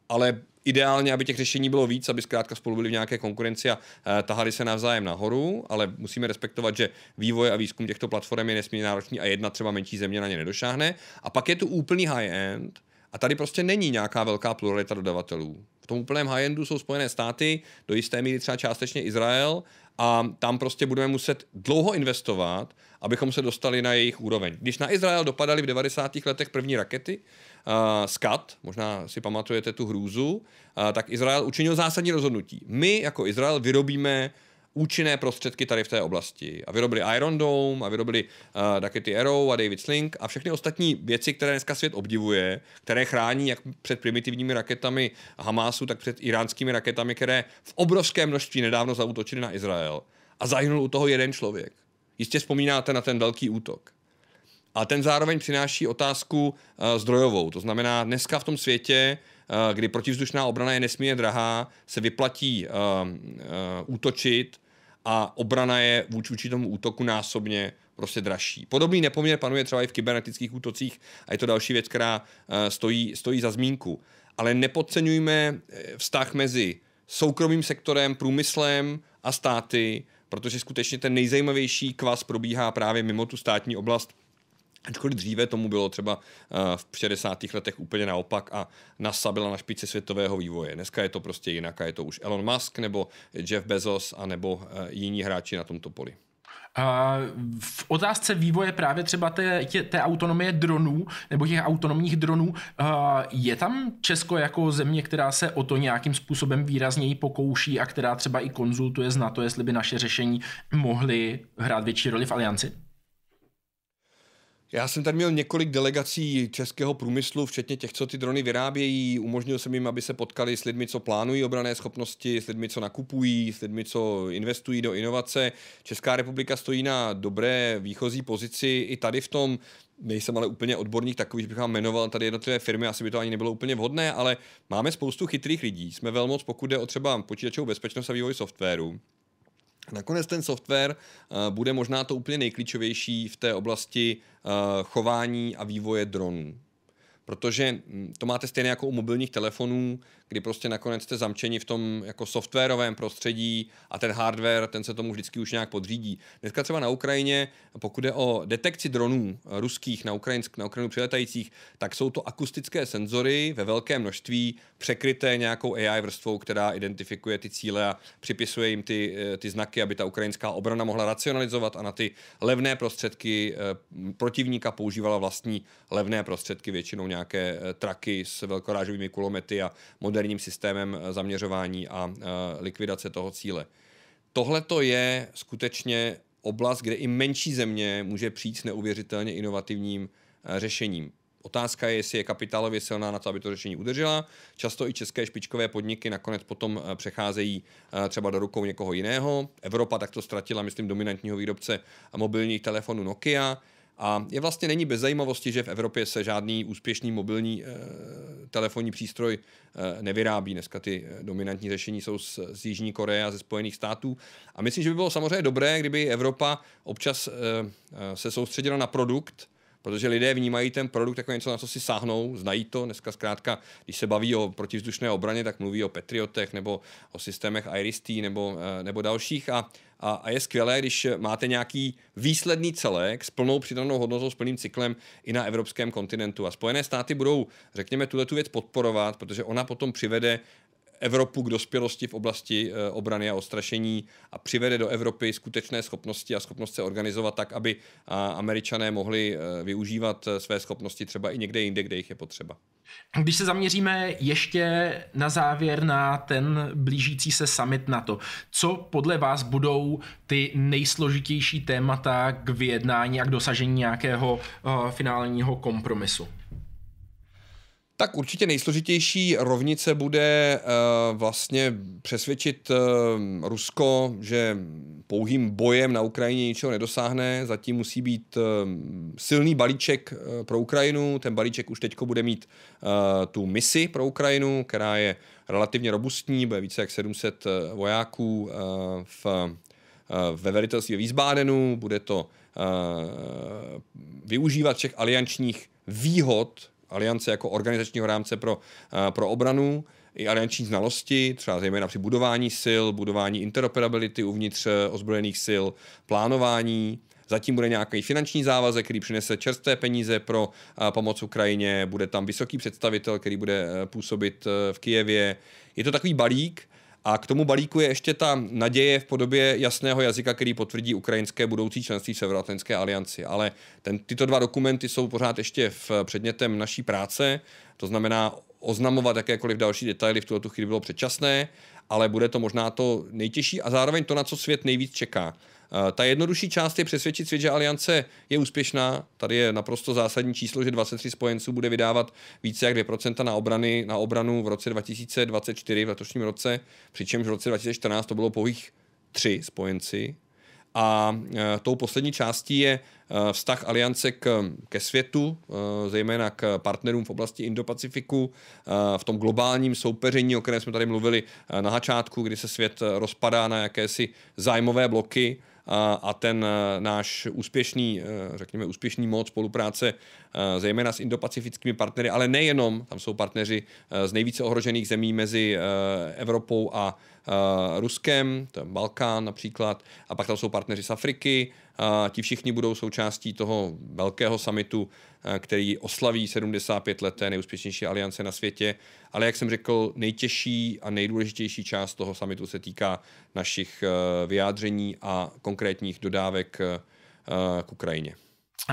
ale Ideálně, aby těch řešení bylo víc, aby zkrátka spolu byli v nějaké konkurenci a eh, tahali se navzájem nahoru, ale musíme respektovat, že vývoj a výzkum těchto platform je nesmírně náročný a jedna třeba menší země na ně nedošáhne. A pak je tu úplný high-end a tady prostě není nějaká velká pluralita dodavatelů. V tom úplném high-endu jsou Spojené státy, do jisté míry třeba částečně Izrael a tam prostě budeme muset dlouho investovat, abychom se dostali na jejich úroveň. Když na Izrael dopadaly v 90. letech první rakety, uh, eh, skat, možná si pamatujete tu hrůzu, uh, tak Izrael učinil zásadní rozhodnutí. My jako Izrael vyrobíme účinné prostředky tady v té oblasti. A vyrobili Iron Dome, a vyrobili uh, eh, taky Arrow a David Slink a všechny ostatní věci, které dneska svět obdivuje, které chrání jak před primitivními raketami Hamásu, tak před iránskými raketami, které v obrovské množství nedávno zautočily na Izrael. A zahynul u toho jeden člověk. Jistě vzpomínáte na ten velký útok. A ten zároveň přináší otázku eh, zdrojovou. To znamená, dneska v tom světě, eh, kdy protivzdušná obrana je nesmírně drahá, se vyplatí eh, útočit a obrana je vůči určitému útoku násobně prostě dražší. Podobný nepoměr panuje třeba i v kybernetických útocích a je to další věc, která stojí, stojí za zmínku. Ale nepodceňujme vztah mezi soukromým sektorem, průmyslem a státy, protože skutečně ten nejzajímavější kvas probíhá právě mimo tu státní oblast, Ačkoliv dříve tomu bylo třeba eh, v 60. letech úplně naopak a NASA byla na špici světového vývoje. Dneska je to prostě jinak a je to už Elon Musk nebo Jeff Bezos a nebo eh, jiní hráči na tomto poli. V otázce vývoje právě třeba té, tě, té autonomie dronů nebo těch autonomních dronů, eh, je tam Česko jako země, která se o to nějakým způsobem výrazněji pokouší a která třeba i konzultuje z NATO, jestli by naše řešení mohly hrát větší roli v alianci? Já jsem tam měl několik delegací českého průmyslu, včetně těch, co ty drony vyrábějí. Umožnil jsem jim, aby se potkali s lidmi, co plánují obrané schopnosti, s lidmi, co nakupují, s lidmi, co investují do inovace. Česká republika stojí na dobré výchozí pozici i tady v tom. Nejsem ale úplně odborník takový, že bych vám jmenoval tady jednotlivé firmy, asi by to ani nebylo úplně vhodné, ale máme spoustu chytrých lidí. Jsme moc, pokud jde o třeba počítačovou bezpečnost a vývoj softwaru. Nakonec ten software eh, bude možná to úplně nejklíčovější v té oblasti eh, chování a vývoje dronů protože hm, to máte stejně jako u mobilních telefonů, kdy prostě nakonec jste zamčeni v tom jako softwarovém prostředí a ten hardware, ten se tomu vždycky už nějak podřídí. Dneska třeba na Ukrajině, pokud je o detekci dronů ruských na, Ukrajinsk, na Ukrajinu přiletajících, tak jsou to akustické senzory ve velkém množství překryté nějakou AI vrstvou, která identifikuje ty cíle a připisuje jim ty, eh, ty znaky, aby ta ukrajinská obrana mohla racionalizovat a na ty levné prostředky eh, protivníka používala vlastní levné prostředky většinou nějak nějaké eh, traky s velkorážovými kulomety a moderním systémem eh, zaměřování a eh, likvidace toho cíle. Tohle to je skutečně oblast, kde i menší země může přijít s neuvěřitelně inovativním řešením. Otázka je, jestli je kapitálově silná na to, aby to řešení udržela. Často i české špičkové podniky nakonec potom přecházejí třeba do rukou někoho jiného. Evropa takto ztratila, myslím, dominantního výrobce mobilních telefonů Nokia. A je vlastně není bez zajímavosti, že v Evropě se žádný úspěšný mobilní e, telefonní přístroj e, nevyrábí. Dneska ty eh, dominantní řešení jsou z, z Jižní Koreje a ze Spojených států. A myslím, že by bylo samozřejmě dobré, kdyby Evropa občas e, se soustředila na produkt, protože lidé vnímají ten produkt jako něco, na co si sáhnou, znají to. Dneska zkrátka, když se baví o protivzdušné obraně, tak mluví o Patriotech nebo o systémech IRIS-T nebo, nebo dalších. A a, a je skvělé, když máte nějaký výsledný celek s plnou přidanou hodnotou, s plným cyklem i na evropském kontinentu. A Spojené státy budou, řekněme, tuhle tu věc podporovat, protože ona potom přivede Evropu k dospělosti v oblasti eh, obrany a ostrašení a přivede do Evropy skutečné schopnosti a schopnost se organizovat tak, aby eh, američané mohli eh, využívat své schopnosti třeba i někde jinde, kde jich je potřeba. Když se zaměříme ještě na závěr na ten blížící se summit NATO, co podle vás budou ty nejsložitější témata k vyjednání a k dosažení nějakého uh, finálního kompromisu? Tak určitě nejsložitější rovnice bude uh, vlastně přesvědčit uh, Rusko, že pouhým bojem na Ukrajině ničeho nedosáhne. Zatím musí být uh, silný balíček uh, pro Ukrajinu. Ten balíček už teď bude mít uh, tu misi pro Ukrajinu, která je relativně robustní, bude více jak 700 vojáků uh, v, uh, ve velitelství Výzbádenu. Bude to uh, využívat všech aliančních výhod aliance jako organizačního rámce pro, eh, pro obranu, i alianční znalosti, třeba zejména při budování sil, budování interoperability uvnitř eh, ozbrojených sil, plánování, Zatím bude nějaký finanční závazek, který přinese čerstvé peníze pro eh, pomoc Ukrajině, bude tam vysoký představitel, který bude působit v Kijevě. Je to takový balík, a k tomu balíku je ještě ta naděje v podobě jasného jazyka, který potvrdí ukrajinské budoucí členství v Severoatlantické alianci. Ale ten, tyto dva dokumenty jsou pořád ještě v předmětem naší práce, to znamená oznamovat jakékoliv další detaily v tuto chvíli bylo předčasné, ale bude to možná to nejtěžší a zároveň to, na co svět nejvíc čeká. Eh, ta jednodušší část je přesvědčit svět, že aliance je úspěšná. Tady je naprosto zásadní číslo, že 23 spojenců bude vydávat více jak 2% na, obrany, na obranu v roce 2024, v letošním roce, přičemž v roce 2014 to bylo pouhých 3 spojenci. A eh, tou poslední částí je eh, vztah aliance k, ke světu, zejména k partnerům v oblasti Indo-Pacifiku v tom globálním soupeření, o kterém jsme tady mluvili na začátku, kdy se svět rozpadá na jakési zájmové bloky a ten e, náš úspěšný, e, řekněme, úspěšný mod spolupráce e, zejména s indopacifickými partnery, ale nejenom, tam jsou partneři z nejvíce ohrožených zemí mezi Evropou a uh, Ruskem, to je Balkán například, a pak tam jsou partneři z Afriky. Uh, ti všichni budou součástí toho velkého samitu, uh, eh, který oslaví 75 let nejúspěšnější aliance na světě. Ale jak jsem řekl, nejtěžší a nejdůležitější část toho samitu se týká našich uh, vyjádření a konkrétních dodávek uh, k Ukrajině.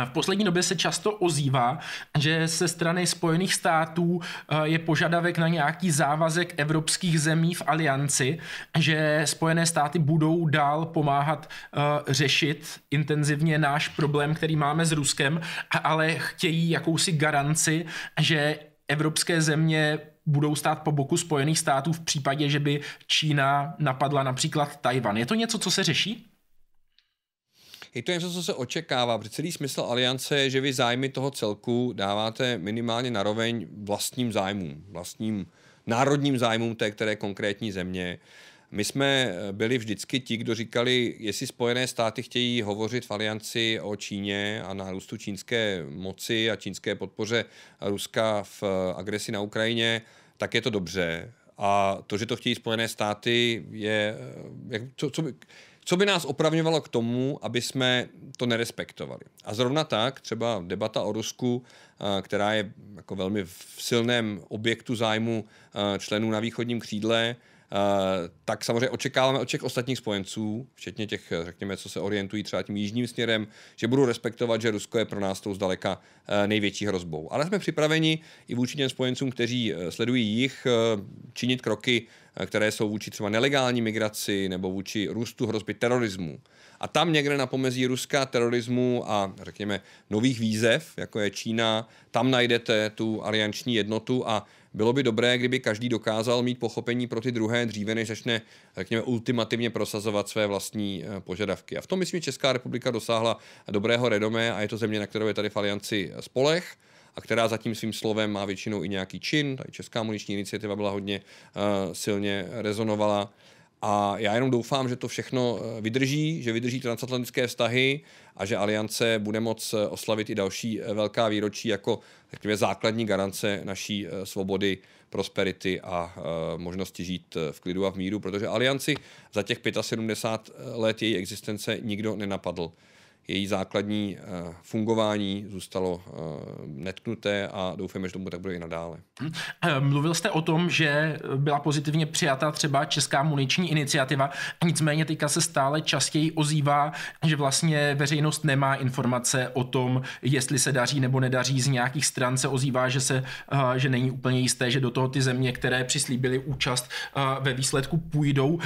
V poslední době se často ozývá, že se strany Spojených států eh, je požadavek na nějaký závazek evropských zemí v alianci, že Spojené státy budou dál pomáhat eh, řešit intenzivně náš problém, který máme s Ruskem, ale chtějí jakousi garanci, že evropské země budou stát po boku Spojených států v případě, že by Čína napadla například Tajvan. Je to něco, co se řeší? je to něco, co se očekává. Protože celý smysl aliance je, že vy zájmy toho celku dáváte minimálně naroveň vlastním zájmům, vlastním národním zájmům té které konkrétní země. My jsme eh, byli vždycky ti, kdo říkali, jestli Spojené státy chtějí hovořit v alianci o Číně a nárůstu čínské moci a čínské podpoře Ruska v eh, agresi na Ukrajině, tak je to dobře. A to, že to chtějí Spojené státy, je... Eh, jak, co, co by, co by nás opravňovalo k tomu, aby jsme to nerespektovali? A zrovna tak třeba debata o Rusku, eh, která je jako velmi v silném objektu zájmu eh, členů na východním křídle, Eh, tak samozřejmě očekáváme od těch ostatních spojenců, včetně těch, eh, řekněme, co se orientují třeba tím jižním směrem, že budou respektovat, že Rusko je pro nás tou zdaleka eh, největší hrozbou. Ale jsme připraveni i vůči těm spojencům, kteří sledují jich, činit kroky, které jsou vůči třeba nelegální migraci nebo vůči růstu hrozby terorismu. A tam někde na pomezí Ruska, terorismu a řekněme nových výzev, jako je Čína, tam najdete tu alianční jednotu a bylo by dobré, kdyby každý dokázal mít pochopení pro ty druhé dříve, než začne, řekněme, ultimativně prosazovat své vlastní eh, požadavky. A v tom, myslím, Česká republika dosáhla dobrého redomé a je to země, na kterou je tady v alianci spolech a která zatím svým slovem má většinou i nějaký čin. Tady Česká muniční iniciativa byla hodně uh, silně rezonovala. A já jenom doufám, že to všechno eh, vydrží, že vydrží transatlantické vztahy a že Aliance bude moct eh, oslavit i další eh, velká výročí jako řekněme, základní garance naší svobody, prosperity a možnosti žít v klidu a v míru, protože Alianci za těch 75 let její existence nikdo nenapadl její základní eh, fungování zůstalo eh, netknuté a doufáme, že tomu tak bude i nadále. Hm. Eh, mluvil jste o tom, že byla pozitivně přijata třeba Česká muniční iniciativa, nicméně teďka se stále častěji ozývá, že vlastně veřejnost nemá informace o tom, jestli se daří nebo nedaří. Z nějakých stran se ozývá, že, se, že není úplně jisté, že do toho ty země, které přislíbily účast ve výsledku půjdou.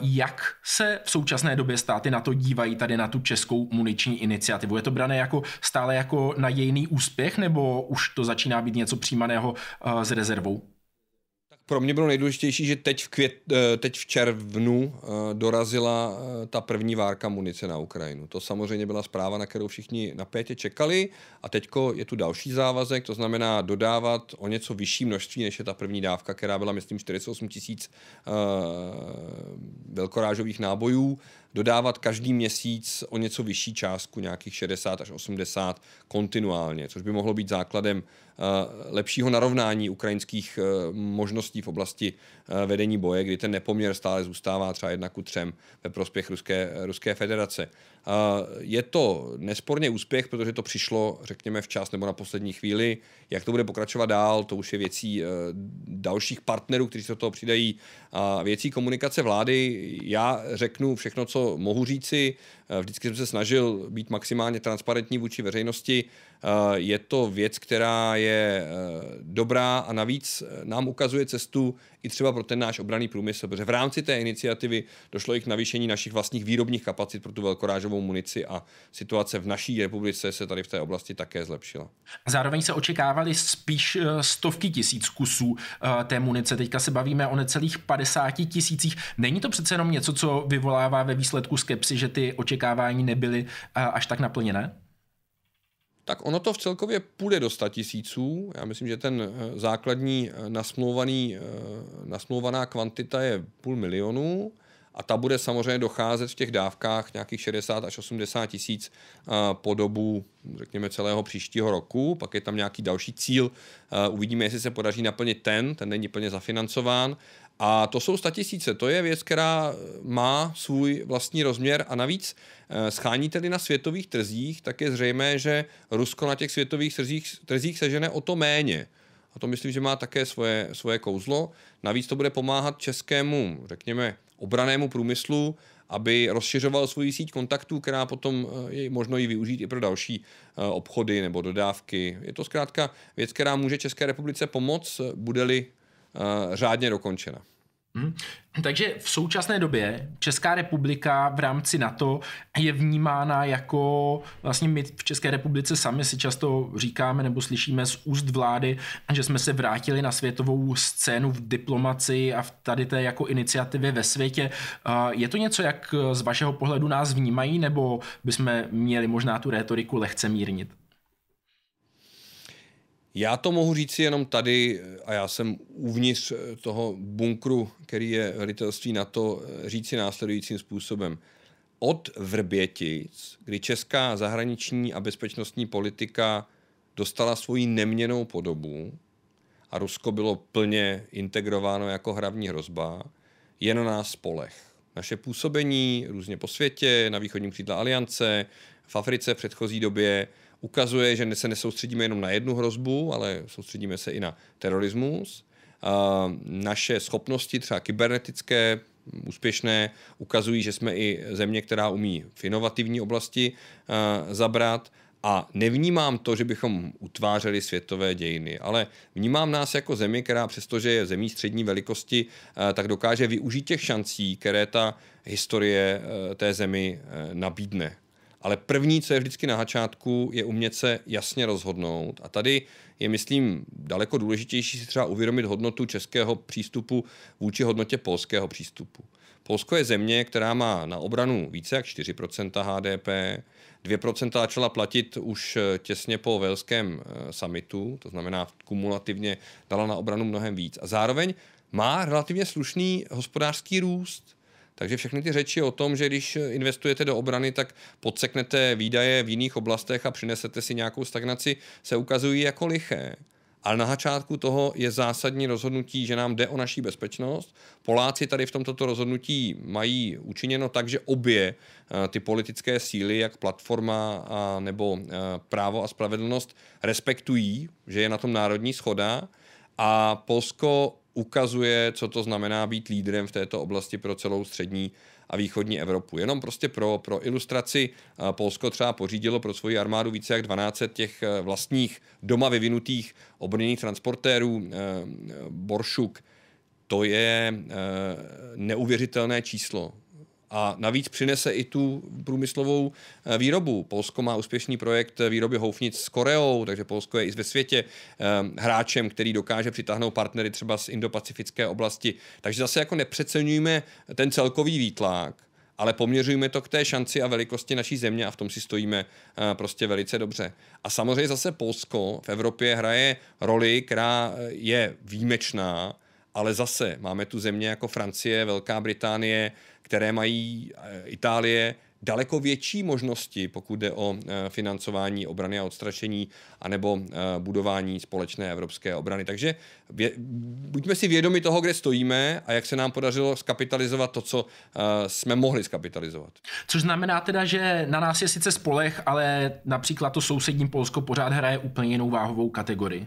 Jak se v současné době státy na to dívají tady na tu českou muniční zahraniční iniciativu? Je to brané jako stále jako na nadějný úspěch, nebo už to začíná být něco přijímaného eh, s rezervou? pro mě bylo nejdůležitější, že teď v, květ, eh, teď v červnu eh, dorazila ta první várka munice na Ukrajinu. To samozřejmě byla zpráva, na kterou všichni na pětě e čekali a teď je tu další závazek, to znamená dodávat o něco vyšší množství, než je ta první dávka, která byla, myslím, 48 tisíc velkorážových nábojů dodávat každý měsíc o něco vyšší částku, nějakých 60 až 80 kontinuálně, což by mohlo být základem Eh, lepšího narovnání ukrajinských eh, možností v oblasti eh, vedení boje, kdy ten nepoměr stále zůstává třeba jedna ku třem ve prospěch Ruské, Ruské federace. Je to nesporně úspěch, protože to přišlo, řekněme, včas nebo na poslední chvíli. Jak to bude pokračovat dál, to už je věcí dalších partnerů, kteří se do toho přidají. A věcí komunikace vlády, já řeknu všechno, co mohu říci. Vždycky jsem se snažil být maximálně transparentní vůči veřejnosti. Eh, je to věc, která je eh, dobrá a navíc eh, nám ukazuje cestu i třeba pro ten náš obraný průmysl, protože v rámci té iniciativy došlo i k navýšení našich vlastních výrobních kapacit pro tu velkorážovou munici a situace v naší republice se tady v té oblasti také zlepšila. Zároveň se očekávaly spíš stovky tisíc kusů té munice. Teďka se bavíme o necelých 50 tisících. Není to přece jenom něco, co vyvolává ve výsledku skepsy, že ty očekávání nebyly až tak naplněné? tak ono to v celkově půjde do 100 tisíců. Já myslím, že ten eh, základní eh, nasmluvaný, eh, nasmluvaná kvantita je půl milionu a ta bude samozřejmě docházet v těch dávkách nějakých 60 až 80 tisíc po dobu, řekněme, celého příštího roku. Pak je tam nějaký další cíl. Uvidíme, jestli se podaří naplnit ten, ten není plně zafinancován a to jsou statisíce, to je věc, která má svůj vlastní rozměr a navíc eh, schání tedy na světových trzích, tak je zřejmé, že Rusko na těch světových trzích, trzích sežene o to méně. A to myslím, že má také svoje, svoje kouzlo. Navíc to bude pomáhat českému, řekněme, obranému průmyslu, aby rozšiřoval svoji síť kontaktů, která potom eh, je možno ji využít i pro další eh, obchody nebo dodávky. Je to zkrátka věc, která může České republice pomoct, bude-li Eh, řádně dokončena. Hmm. Takže v současné době Česká republika v rámci NATO je vnímána jako, vlastně my v České republice sami si často říkáme nebo slyšíme z úst vlády, že jsme se vrátili na světovou scénu v diplomaci a v tady té jako iniciativě ve světě. Eh, je to něco, jak z vašeho pohledu nás vnímají, nebo bychom měli možná tu rétoriku lehce mírnit? Já to mohu říci jenom tady, a já jsem uvnitř eh, toho bunkru, který je velitelství na to, eh, říci následujícím způsobem. Od Vrbětic, kdy česká zahraniční a bezpečnostní politika dostala svoji neměnou podobu a Rusko bylo plně integrováno jako hlavní hrozba, je na nás spolech. Naše působení různě po světě, na východním křídle aliance, v Africe v předchozí době, ukazuje, že se nesoustředíme jenom na jednu hrozbu, ale soustředíme se i na terorismus. Naše schopnosti, třeba kybernetické, úspěšné, ukazují, že jsme i země, která umí v inovativní oblasti zabrat. A nevnímám to, že bychom utvářeli světové dějiny, ale vnímám nás jako zemi, která přestože je zemí střední velikosti, tak dokáže využít těch šancí, které ta historie e, té zemi e, nabídne. Ale první, co je vždycky na začátku, je umět se jasně rozhodnout. A tady je, myslím, daleko důležitější si třeba uvědomit hodnotu českého přístupu vůči hodnotě polského přístupu. Polsko je země, která má na obranu více jak 4% HDP, 2% začala platit už eh, těsně po velském eh, summitu, to znamená kumulativně dala na obranu mnohem víc. A zároveň má relativně slušný hospodářský růst. Takže všechny ty řeči o tom, že když investujete do obrany, tak podseknete výdaje v jiných oblastech a přinesete si nějakou stagnaci, se ukazují jako liché. Ale na začátku toho je zásadní rozhodnutí, že nám jde o naší bezpečnost. Poláci tady v tomto rozhodnutí mají učiněno tak, že obě eh, ty politické síly, jak platforma a, nebo eh, právo a spravedlnost, respektují, že je na tom národní schoda. A Polsko ukazuje, co to znamená být lídrem v této oblasti pro celou střední a východní Evropu. Jenom prostě pro, pro ilustraci Polsko třeba pořídilo pro svoji armádu více jak 12 těch e, vlastních doma vyvinutých obrněných transportérů e, e, Boršuk. To je neuvěřitelné číslo. A navíc přinese i tu průmyslovou eh, výrobu. Polsko má úspěšný projekt eh, výroby houfnic s Koreou, takže Polsko je i ve světě eh, hráčem, který dokáže přitáhnout partnery třeba z indopacifické oblasti. Takže zase jako nepřeceňujme ten celkový výtlak, ale poměřujme to k té šanci a velikosti naší země a v tom si stojíme prostě velice dobře. A samozřejmě zase Polsko v Evropě hraje roli, která je výjimečná, ale zase máme tu země jako Francie, Velká Británie, které mají eh, Itálie daleko větší možnosti, pokud jde o eh, financování obrany a odstrašení, anebo eh, budování společné evropské obrany. Takže vě, buďme si vědomi toho, kde stojíme a jak se nám podařilo skapitalizovat to, co jsme mohli skapitalizovat. Což znamená teda, že na nás je sice spolech, ale například to sousední Polsko pořád hraje úplně jinou váhovou kategorii.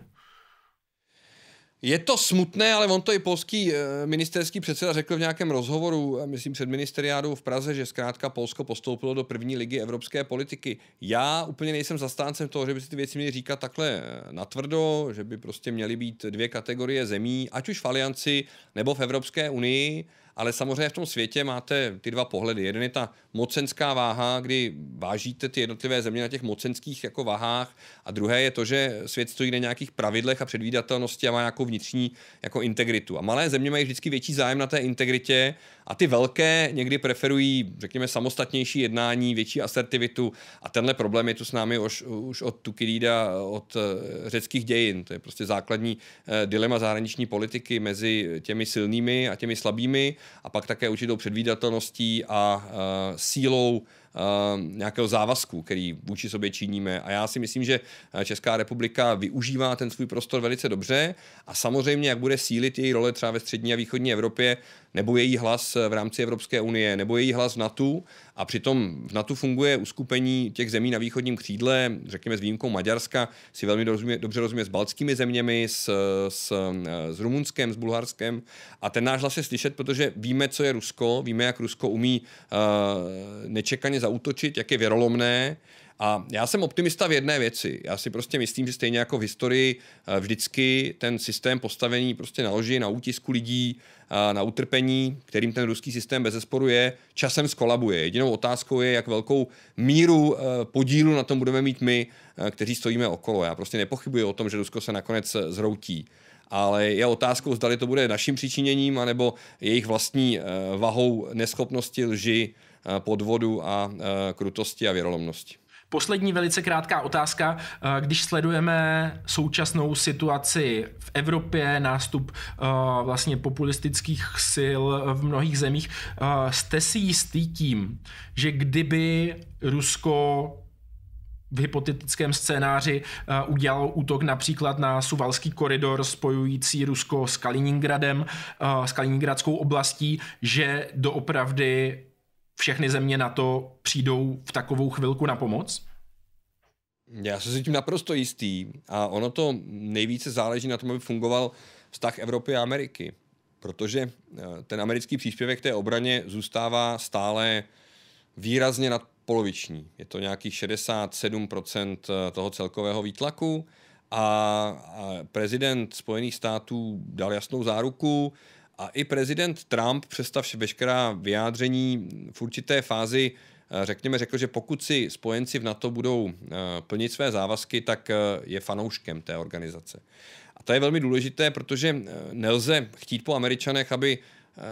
Je to smutné, ale on to i polský eh, ministerský předseda řekl v nějakém rozhovoru, eh, myslím před ministeriádou v Praze, že zkrátka Polsko postoupilo do první ligy evropské politiky. Já úplně nejsem zastáncem toho, že by si ty věci měly říkat takhle eh, natvrdo, že by prostě měly být dvě kategorie zemí, ať už v Alianci nebo v Evropské unii ale samozřejmě v tom světě máte ty dva pohledy. Jeden je ta mocenská váha, kdy vážíte ty jednotlivé země na těch mocenských jako váhách a druhé je to, že svět stojí na nějakých pravidlech a předvídatelnosti a má nějakou vnitřní jako integritu. A malé země mají vždycky větší zájem na té integritě a ty velké někdy preferují, řekněme, samostatnější jednání, větší asertivitu a tenhle problém je tu s námi už, už od Tukidída, od eh, řeckých dějin. To je prostě základní eh, dilema zahraniční politiky mezi těmi silnými a těmi slabými a pak také určitou předvídatelností a eh, sílou Eh, nějakého závazku, který vůči sobě činíme. A já si myslím, že eh, Česká republika využívá ten svůj prostor velice dobře a samozřejmě, jak bude sílit její role třeba ve střední a východní Evropě, nebo její hlas eh, v rámci Evropské unie, nebo její hlas v NATO. A přitom v NATO funguje uskupení těch zemí na východním křídle, řekněme s výjimkou Maďarska, si velmi dobře, dobře rozumí s baltskými zeměmi, s, s, s Rumunskem, s Bulharskem. A ten náš hlas je slyšet, protože víme, co je Rusko, víme, jak Rusko umí uh, nečekaně zautočit, jak je věrolomné. A já jsem optimista v jedné věci. Já si prostě myslím, že stejně jako v historii eh, vždycky ten systém postavení prostě naloží na útisku lidí, eh, na utrpení, kterým ten ruský systém bez zesporu je, časem skolabuje. Jedinou otázkou je, jak velkou míru eh, podílu na tom budeme mít my, kteří stojíme okolo. Já prostě nepochybuji o tom, že Rusko se nakonec zhroutí ale je otázkou, zdali to bude naším přičiněním, anebo jejich vlastní vahou neschopnosti lži Eh, podvodu a eh, krutosti a věrolomnosti. Poslední velice krátká otázka. Eh, když sledujeme současnou situaci v Evropě, nástup vlastně populistických sil v mnohých zemích, jste si jistý tím, že kdyby Rusko v hypotetickém scénáři udělalo útok například na Suvalský koridor spojující Rusko s Kaliningradem, s Kaliningradskou oblastí, že doopravdy všechny země na to přijdou v takovou chvilku na pomoc? Já jsem si tím naprosto jistý a ono to nejvíce záleží na tom, aby fungoval vztah Evropy a Ameriky, protože eh, ten americký příspěvek té obraně zůstává stále výrazně nad poloviční. Je to nějakých eh, 67% toho celkového výtlaku a prezident Spojených států dal jasnou záruku, a i prezident Trump přestav veškerá vyjádření v určité fázi eh, řekněme, řekl, že pokud si spojenci v NATO budou eh, plnit své závazky, tak eh, je fanouškem té organizace. A to je velmi důležité, protože nelze chtít po Američanech, aby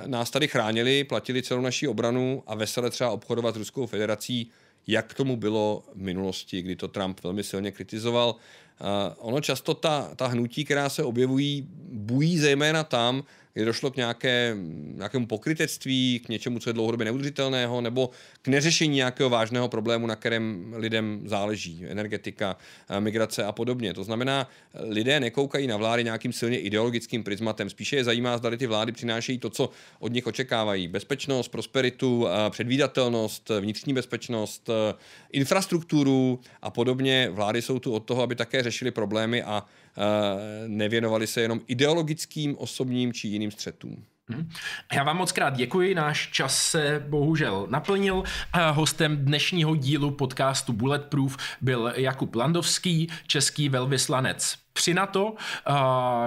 nás tady chránili, platili celou naši obranu a vesele třeba obchodovat s Ruskou federací, jak tomu bylo v minulosti, kdy to Trump velmi silně kritizoval. Ono často ta, ta hnutí, která se objevují, bují zejména tam, kdy došlo k nějaké, nějakému pokrytectví, k něčemu, co je dlouhodobě neudržitelného, nebo k neřešení nějakého vážného problému, na kterém lidem záleží, energetika, eh, migrace a podobně. To znamená, lidé nekoukají na vlády nějakým silně ideologickým prismatem, spíše je zajímá, zda ty vlády přinášejí to, co od nich očekávají. Bezpečnost, prosperitu, eh, předvídatelnost, vnitřní bezpečnost, eh, infrastrukturu a podobně. Vlády jsou tu od toho, aby také řešili problémy a Eh, nevěnovali se jenom ideologickým, osobním či jiným střetům. Mhm. Já vám moc krát děkuji, náš čas se bohužel naplnil. Hostem dnešního dílu podcastu Bulletproof byl Jakub Landovský, český velvyslanec při na to, eh,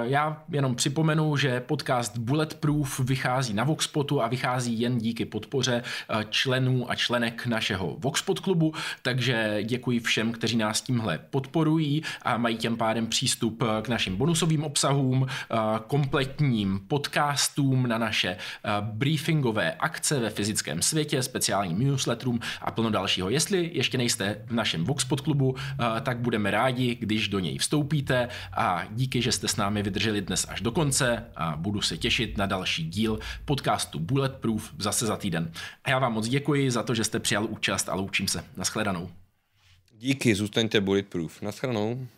já jenom připomenu, že podcast Bulletproof vychází na Voxpotu a vychází jen díky podpoře eh, členů a členek našeho Voxpot klubu, takže děkuji všem, kteří nás tímhle podporují a mají těm pádem přístup eh, k našim bonusovým obsahům, kompletním podcastům na naše briefingové akce ve fyzickém světě, speciálním newsletterům a plno dalšího. Jestli ještě nejste v našem Voxpot klubu, tak budeme rádi, když do něj vstoupíte a díky, že jste s námi vydrželi dnes až do konce a budu se těšit na další díl podcastu Bulletproof zase za týden. A já vám moc děkuji za to, že jste přijal účast a loučím se. Naschledanou. Díky, zůstaňte Bulletproof. Naschledanou.